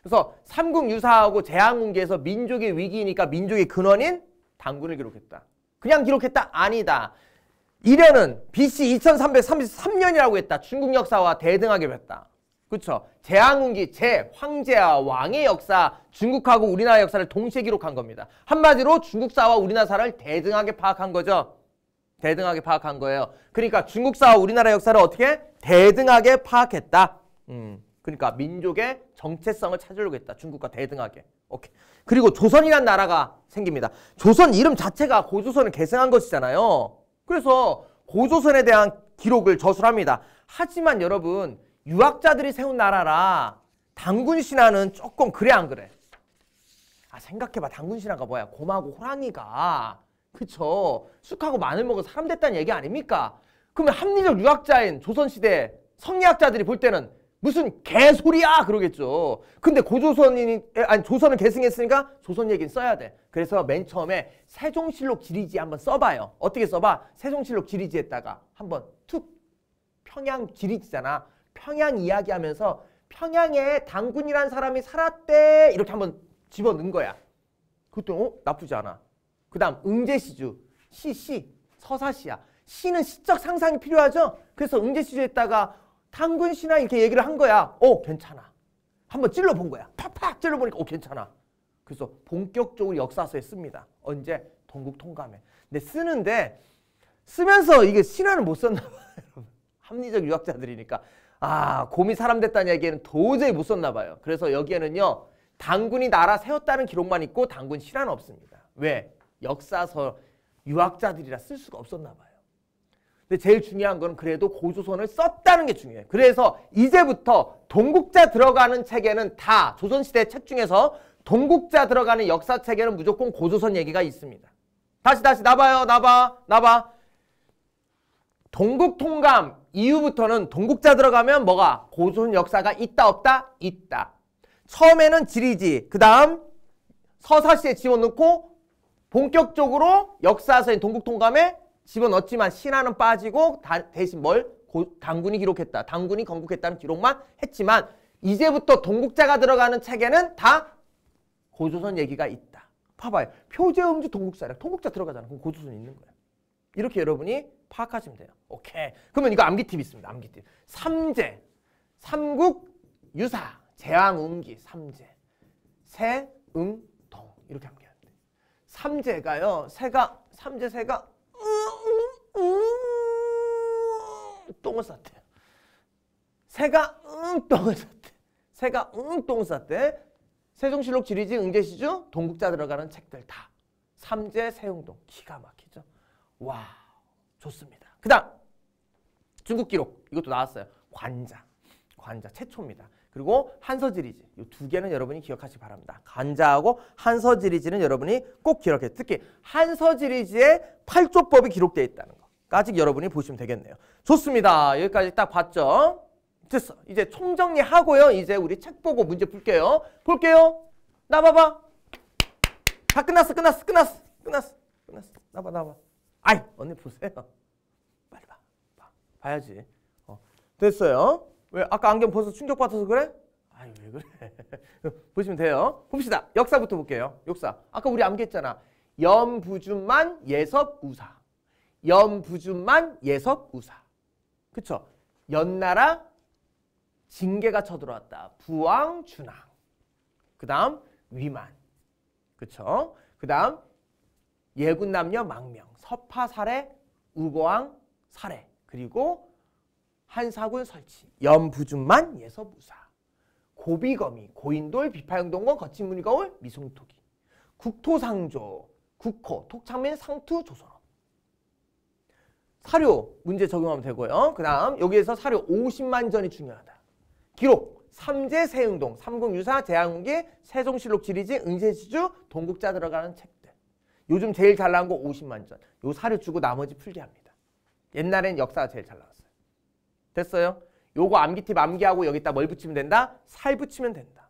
그래서 삼국 유사하고 제앙군기에서 민족의 위기니까 민족의 근원인 단군을 기록했다. 그냥 기록했다? 아니다. 이련은 BC 2333년이라고 했다. 중국 역사와 대등하게 했다. 그렇죠. 제왕군기 제, 황제와 왕의 역사, 중국하고 우리나라 역사를 동시에 기록한 겁니다. 한마디로 중국사와 우리나라사를 대등하게 파악한 거죠. 대등하게 파악한 거예요. 그러니까 중국사와 우리나라 역사를 어떻게? 대등하게 파악했다. 음, 그러니까 민족의 정체성을 찾으려고 했다. 중국과 대등하게. 오케이. 그리고 조선이란 나라가 생깁니다. 조선 이름 자체가 고조선을 계승한 것이잖아요. 그래서 고조선에 대한 기록을 저술합니다. 하지만 여러분 유학자들이 세운 나라라 당군 신화는 조금 그래 안 그래? 아 생각해봐 당군 신화가 뭐야? 곰하고 호랑이가 그쵸? 쑥하고 마늘 먹어 사람 됐다는 얘기 아닙니까? 그러면 합리적 유학자인 조선시대 성리학자들이 볼 때는 무슨 개소리야 그러겠죠. 근데 고조선이 아니 조선을 계승했으니까 조선 얘기는 써야 돼. 그래서 맨 처음에 세종실록 지리지 한번 써봐요. 어떻게 써봐? 세종실록 지리지에다가 한번 툭 평양 지리지잖아. 평양 이야기하면서 평양에 당군이란 사람이 살았대 이렇게 한번 집어넣은 거야. 그것도 어? 나쁘지 않아. 그 다음 응제시주 시시 서사시야. 시는 시적 상상이 필요하죠. 그래서 응제시주에다가 상군 씨나 이렇게 얘기를 한 거야. 어, 괜찮아. 한번 찔러본 거야. 팍팍 찔러보니까 어, 괜찮아. 그래서 본격적으로 역사서에 씁니다. 언제? 동국통감에. 근데 쓰는데 쓰면서 이게 신화를 못 썼나 봐요. 합리적 유학자들이니까. 아, 곰이 사람 됐다는 얘기에는 도저히 못 썼나 봐요. 그래서 여기에는요. 당군이 나라 세웠다는 기록만 있고 당군 신화는 없습니다. 왜? 역사서 유학자들이라 쓸 수가 없었나 봐요. 근데 제일 중요한 건 그래도 고조선을 썼다는 게 중요해요. 그래서 이제부터 동국자 들어가는 책에는 다 조선시대 책 중에서 동국자 들어가는 역사 책에는 무조건 고조선 얘기가 있습니다. 다시 다시 나봐요. 나봐. 나봐. 동국통감 이후부터는 동국자 들어가면 뭐가? 고조선 역사가 있다 없다? 있다. 처음에는 지리지. 그 다음 서사시에 지원놓고 본격적으로 역사서인 동국통감에 집어넣었지만 신화는 빠지고 다, 대신 뭘? 고, 당군이 기록했다. 당군이 건국했다는 기록만 했지만 이제부터 동국자가 들어가는 책에는 다 고조선 얘기가 있다. 봐봐요. 표제음주 동국자라. 동국자 들어가잖아. 그럼 고조선 있는 거야. 이렇게 여러분이 파악하시면 돼요. 오케이. 그러면 이거 암기팁 있습니다. 암기팁. 삼재, 삼국, 유사, 제왕 음기, 삼재, 세, 응 동. 이렇게 암기하는데. 삼재가요. 새가, 삼재, 새가 똥을 쌌대요. 새가 응 똥을 쌌대. 새가 응 똥을 쌌대. 세종실록 지리지 응제시주 동국자 들어가는 책들 다. 삼재 세웅동 기가 막히죠. 와 좋습니다. 그 다음 중국 기록 이것도 나왔어요. 관자 관자 최초입니다. 그리고 한서지리지 이 두 개는 여러분이 기억하시기 바랍니다. 관자하고 한서지리지는 여러분이 꼭 기억해. 특히 한서지리지의 팔조법이 기록되어 있다는 거. 까지 여러분이 보시면 되겠네요. 좋습니다. 여기까지 딱 봤죠? 됐어. 이제 총정리하고요. 이제 우리 책 보고 문제 볼게요 볼게요. 나 봐봐. 다 끝났어. 끝났어. 끝났어. 끝났어. 끝났어. 나봐. 나봐. 아이 언니 보세요. 빨리 봐. 봐. 봐야지. 어. 됐어요. 왜 아까 안경 벗어 충격받아서 그래? 아니 왜 그래. 보시면 돼요. 봅시다. 역사부터 볼게요. 역사. 아까 우리 암기했잖아. 염부준만 예섭 우사. 연부준만 예석 우사. 그쵸? 연나라 징계가 쳐들어왔다. 부왕 준왕. 그 다음 위만. 그쵸? 그 다음 예군 남녀 망명. 서파 사례 우보왕 사례. 그리고 한사군 설치. 연부준만 예섭 우사. 고비거미 고인돌 비파영동건 거친무늬거울 미송토기. 국토상조 국호 톡창민 상투 조선어. 사료 문제 적용하면 되고요. 그 다음 여기에서 사료 50만 전이 중요하다. 기록 삼재 세운동 삼국유사 제왕운기 세종실록 지리지 응세시주 동국자 들어가는 책들 요즘 제일 잘 나온 거 50만 전. 요 사료 주고 나머지 풀게합니다 옛날엔 역사가 제일 잘 나왔어요. 됐어요? 요거 암기팁 암기하고 여기다 뭘 붙이면 된다? 살 붙이면 된다.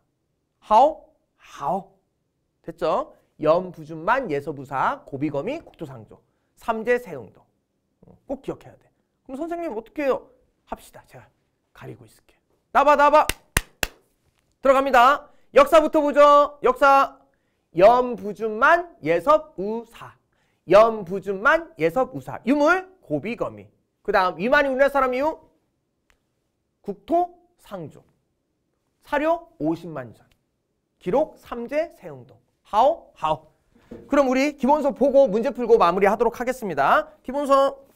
하오? 하오. 됐죠? 염부준만 예서부사 고비거미 국토상조 삼재 세운동 꼭 기억해야 돼. 그럼 선생님 어떻게 해요? 합시다. 제가 가리고 있을게. 요 나봐 나봐. 들어갑니다. 역사부터 보죠. 역사. 염부준만 예섭우사. 염부준만 예섭우사. 유물 고비거미. 그 다음 위만이 우리나라 사람이요. 국토 상조. 사료 50만 전. 기록 삼재 세웅동 하오 하오. 그럼 우리 기본서 보고 문제 풀고 마무리하도록 하겠습니다. 기본서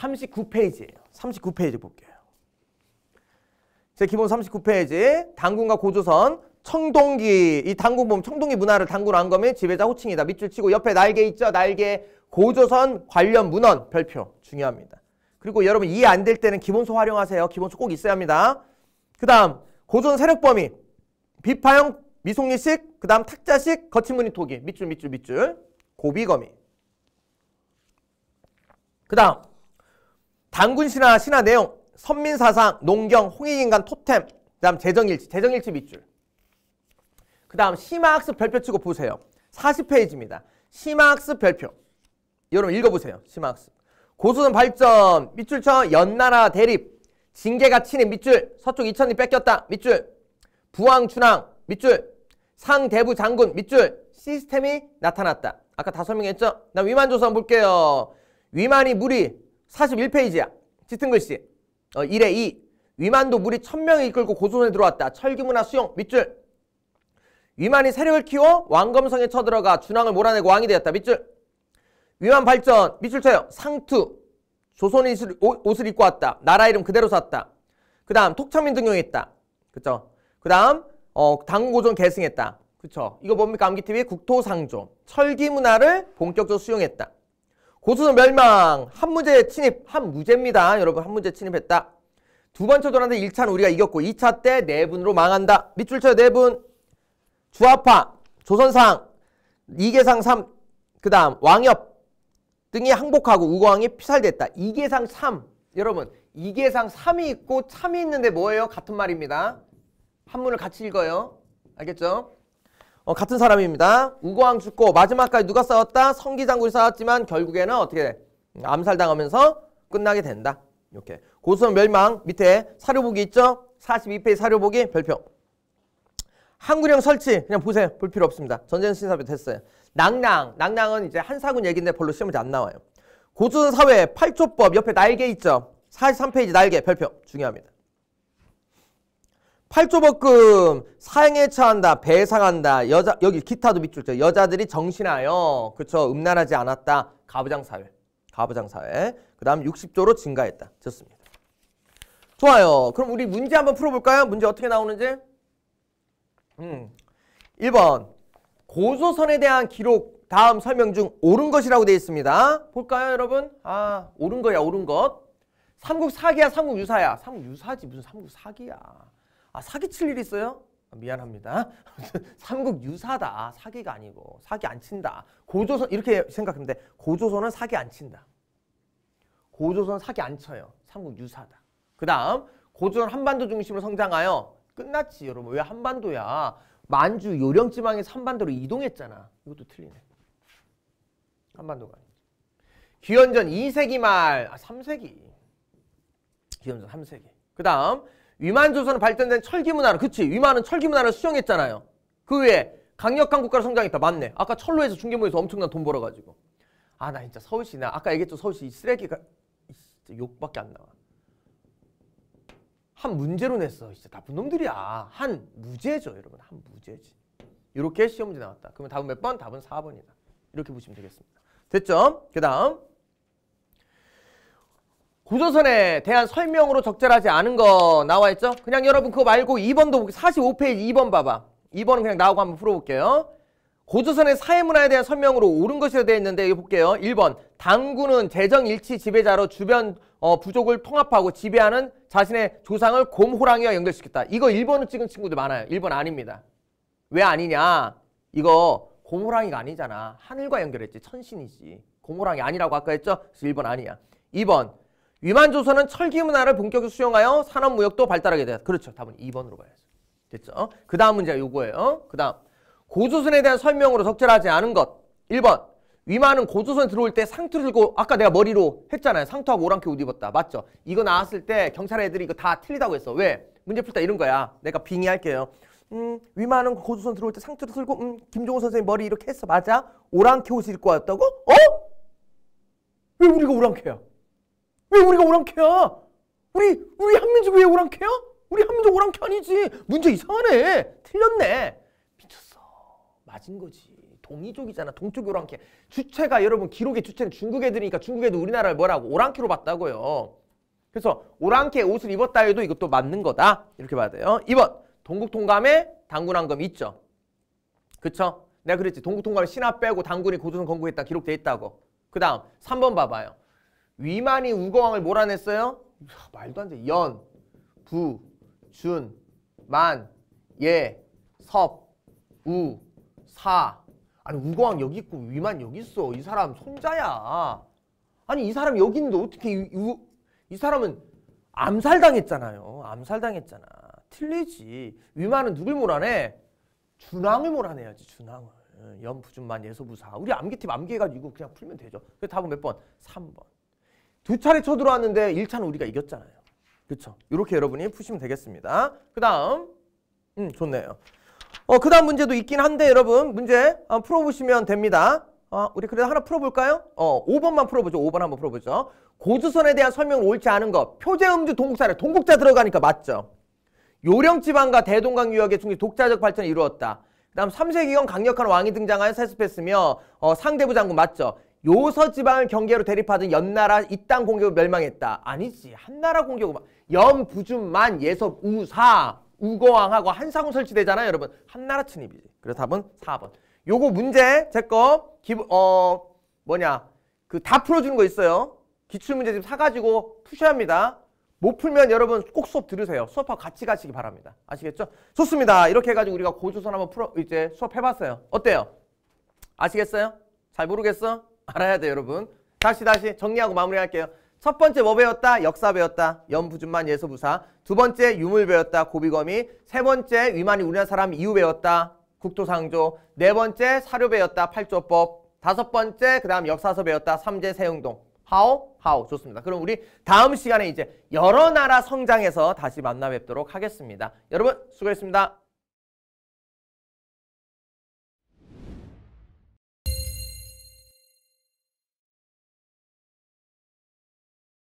39페이지예요. 39페이지 볼게요. 제 기본 39페이지 당군과 고조선 청동기 이 당군 보면 청동기 문화를 당군 안검의 지배자 호칭이다. 밑줄 치고 옆에 날개 있죠. 날개 고조선 관련 문헌 별표 중요합니다. 그리고 여러분 이해 안 될 때는 기본소 활용하세요. 기본소 꼭 있어야 합니다. 그 다음 고조선 세력 범위 비파형 미송리식 그 다음 탁자식 거친무늬 토기 밑줄 밑줄 밑줄 고비거미 그 다음 단군 신화, 신화 내용, 선민사상, 농경, 홍익인간, 토템, 그 다음 재정일치, 재정일치 밑줄. 그 다음 심화학습 별표 치고 보세요. 40페이지입니다. 심화학습 별표. 여러분 읽어보세요. 심화학습. 고소는 발전, 밑줄 쳐, 연나라 대립, 징계가 친인 밑줄, 서쪽 이천이 뺏겼다, 밑줄, 부왕 준왕, 밑줄, 상대부 장군, 밑줄, 시스템이 나타났다. 아까 다 설명했죠? 나 위만 조선 볼게요. 위만이 무리, 41페이지야. 짙은 글씨. 어, 1에 2. 위만도 무리 천명이 이끌고 고소선에 들어왔다. 철기문화 수용 밑줄. 위만이 세력을 키워 왕검성에 쳐들어가 준왕을 몰아내고 왕이 되었다. 밑줄. 위만 발전. 밑줄 쳐요. 상투. 조선 옷을, 옷을 입고 왔다. 나라 이름 그대로 샀다. 그 다음 톡창민 등용했다. 그쵸? 그 다음 어, 당군고종 계승했다. 그쵸? 이거 뭡니까? 암기TV 국토상조. 철기문화를 본격적으로 수용했다. 고수는 멸망. 한 문제 침입. 한무죄입니다 여러분 한 문제 침입했다. 두 번째 았는데 1차는 우리가 이겼고 2차 때 네 분으로 망한다. 밑줄 쳐요. 네 분. 주합파, 조선상, 이계상 3, 그 다음 왕엽 등이 항복하고 우거왕이 피살됐다. 이계상 3. 여러분 이계상 3이 있고 참이 있는데 뭐예요? 같은 말입니다. 한문을 같이 읽어요. 알겠죠? 어, 같은 사람입니다. 우거왕 죽고 마지막까지 누가 싸웠다? 성기장군이 싸웠지만 결국에는 어떻게 돼? 음, 암살당하면서 끝나게 된다. 이렇게 고수원 멸망 밑에 사료보기 있죠? 42페이지 사료보기 별표. 한구령 설치 그냥 보세요. 볼 필요 없습니다. 전쟁 신사표 됐어요. 낭낭. 낭낭은 이제 한사군 얘기인데 별로 시험에 안 나와요. 고수원 사회 8초법 옆에 날개 있죠? 43페이지 날개 별표 중요합니다. 팔조벗금 사형에 처한다 배상한다 여자 여기 기타도 밑줄 쳐 여자들이 정신하여 그쵸 음란하지 않았다 가부장 사회 가부장 사회 그 다음 60조로 증가했다 좋습니다 좋아요 그럼 우리 문제 한번 풀어볼까요 문제 어떻게 나오는지 음 1번 고소선에 대한 기록 다음 설명 중 옳은 것이라고 되어 있습니다 볼까요 여러분 아 옳은 거야 옳은 것 삼국 사기야 삼국 유사야 삼국 유사지 무슨 삼국 사기야 아 사기칠 일 있어요? 아, 미안합니다. 삼국 유사다. 사기가 아니고 사기 안 친다. 고조선 이렇게 생각하면 돼. 고조선은 사기 안 친다. 고조선 사기 안 쳐요. 삼국 유사다. 그 다음 고조선 한반도 중심으로 성장하여 끝났지 여러분. 왜 한반도야. 만주 요령지방이 한반도로 이동했잖아. 이것도 틀리네. 한반도가 아니지. 기원전 2세기 말, 아 3세기. 기원전 3세기. 그 다음 위만조선은 발전된 철기 문화를 그치 위만은 철기 문화를 수용했잖아요그 외에 강력한 국가로 성장했다. 맞네. 아까 철로에서 중계문에서 엄청난 돈 벌어가지고. 아 나 진짜 서울시 나 아까 얘기했죠 서울시 쓰레기가 진짜 욕밖에 안 나와. 한 문제로 냈어. 진짜 나쁜 놈들이야. 한 무죄죠 여러분. 한 무죄지. 이렇게 시험지 나왔다. 그러면 답은 몇 번? 답은 4번이다. 이렇게 보시면 되겠습니다. 됐죠? 그 다음 구조선에 대한 설명으로 적절하지 않은 거 나와 있죠? 그냥 여러분 그거 말고 2번도 45페이지 2번 봐봐. 2번은 그냥 나오고 한번 풀어볼게요. 고조선의 사회문화에 대한 설명으로 옳은 것이라 되어 있는데 여기 볼게요. 1번 당군은 재정일치 지배자로 주변 어, 부족을 통합하고 지배하는 자신의 조상을 곰호랑이와 연결시켰다. 이거 1번을 찍은 친구들 많아요. 1번 아닙니다. 왜 아니냐? 이거 곰호랑이가 아니잖아. 하늘과 연결했지. 천신이지. 곰호랑이 아니라고 아까 했죠? 그래서 1번 아니야. 2번 위만 조선은 철기 문화를 본격적으로 수용하여 산업 무역도 발달하게 되었다. 그렇죠. 답은 2번으로 봐야죠 됐죠? 그 다음 문제가 요거예요. 그 다음. 고조선에 대한 설명으로 적절하지 않은 것. 1번. 위만은 고조선 들어올 때 상투를 들고 아까 내가 머리로 했잖아요. 상투하고 오랑캐 옷 입었다. 맞죠? 이거 나왔을 때 경찰 애들이 이거 다 틀리다고 했어. 왜? 문제 풀다 이런 거야. 내가 빙의할게요. 음, 위만은 고조선 들어올 때 상투를 들고 음, 김종호 선생님 머리 이렇게 했어. 맞아? 오랑캐 옷을 입고 왔다고? 어? 왜 우리가 오랑캐야? 왜 우리가 오랑캐야? 우리 우리 한민족 왜 오랑캐야? 우리 한민족 오랑캐 아니지. 문제 이상하네. 틀렸네. 미쳤어. 맞은 거지. 동이족이잖아. 동쪽 오랑캐. 주체가 여러분 기록의 주체는 중국 애들이니까 중국 애들 우리나라를 뭐라고 오랑캐로 봤다고요. 그래서 오랑캐 옷을 입었다 해도 이것도 맞는 거다. 이렇게 봐야 돼요. 2번 동국통감에 당군한검 있죠. 그쵸? 내가 그랬지. 동국통감에 신하 빼고 당군이 고조선 건국했다 기록돼 있다고. 그 다음 3번 봐봐요. 위만이 우거왕을 몰아냈어요? 말도 안 돼. 연, 부, 준, 만, 예, 섭, 우, 사. 아니 우거왕 여기 있고 위만 여기 있어. 이 사람 손자야. 아니 이 사람 여기 있는데 어떻게 이, 이, 이 사람은 암살당했잖아요. 암살당했잖아. 틀리지. 위만은 누굴 몰아내? 준왕을 몰아내야지 준왕을. 연부준만 예소부사. 우리 암기팁 암기해가지고 그냥 풀면 되죠. 그 답은 몇 번? 3번. 두 차례 쳐들어왔는데 1차는 우리가 이겼잖아요. 그렇죠? 이렇게 여러분이 푸시면 되겠습니다. 그 다음 음 좋네요. 어, 그 다음 문제도 있긴 한데 여러분 문제 어, 풀어보시면 됩니다. 어, 우리 그래도 하나 풀어볼까요? 어, 5번만 풀어보죠. 5번 한번 풀어보죠. 고주선에 대한 설명을 옳지 않은 것. 표제음주 동국사래. 동국자 들어가니까 맞죠. 요령지방과 대동강 유역의 중립 독자적 발전이 이루었다. 그 다음 3세기경 강력한 왕이 등장하여 세습했으며 어, 상대부 장군 맞죠. 요서 지방을 경계로 대립하던 연나라 이 땅 공격을 멸망했다. 아니지. 한나라 공격을 막. 연부준만 예섭 우사 우거왕하고 한사군 설치되잖아요, 여러분. 한나라 침입이지. 그래서 답은 4번. 요거 문제 제거 어 뭐냐? 그 다 풀어 주는 거 있어요. 기출 문제 지금 사 가지고 푸셔야 합니다. 못 풀면 여러분 꼭 수업 들으세요. 수업하고 같이 가시기 바랍니다. 아시겠죠? 좋습니다. 이렇게 해가지고 우리가 고조선 한번 풀어 이제 수업 해봤어요. 어때요? 아시겠어요? 잘 모르겠어? 알아야 돼 여러분. 다시 다시 정리하고 마무리할게요. 첫 번째 뭐 배웠다? 역사 배웠다. 연부준만 예서부사. 두 번째 유물 배웠다. 고비거미. 세 번째 위만이 우리나라 사람 이유 배웠다. 국토상조. 네 번째 사료 배웠다. 팔조법. 다섯 번째 그 다음 역사서 배웠다. 삼재 세흥동. 하오? 하오. 좋습니다. 그럼 우리 다음 시간에 이제 여러 나라 성장해서 다시 만나 뵙도록 하겠습니다. 여러분 수고했습니다.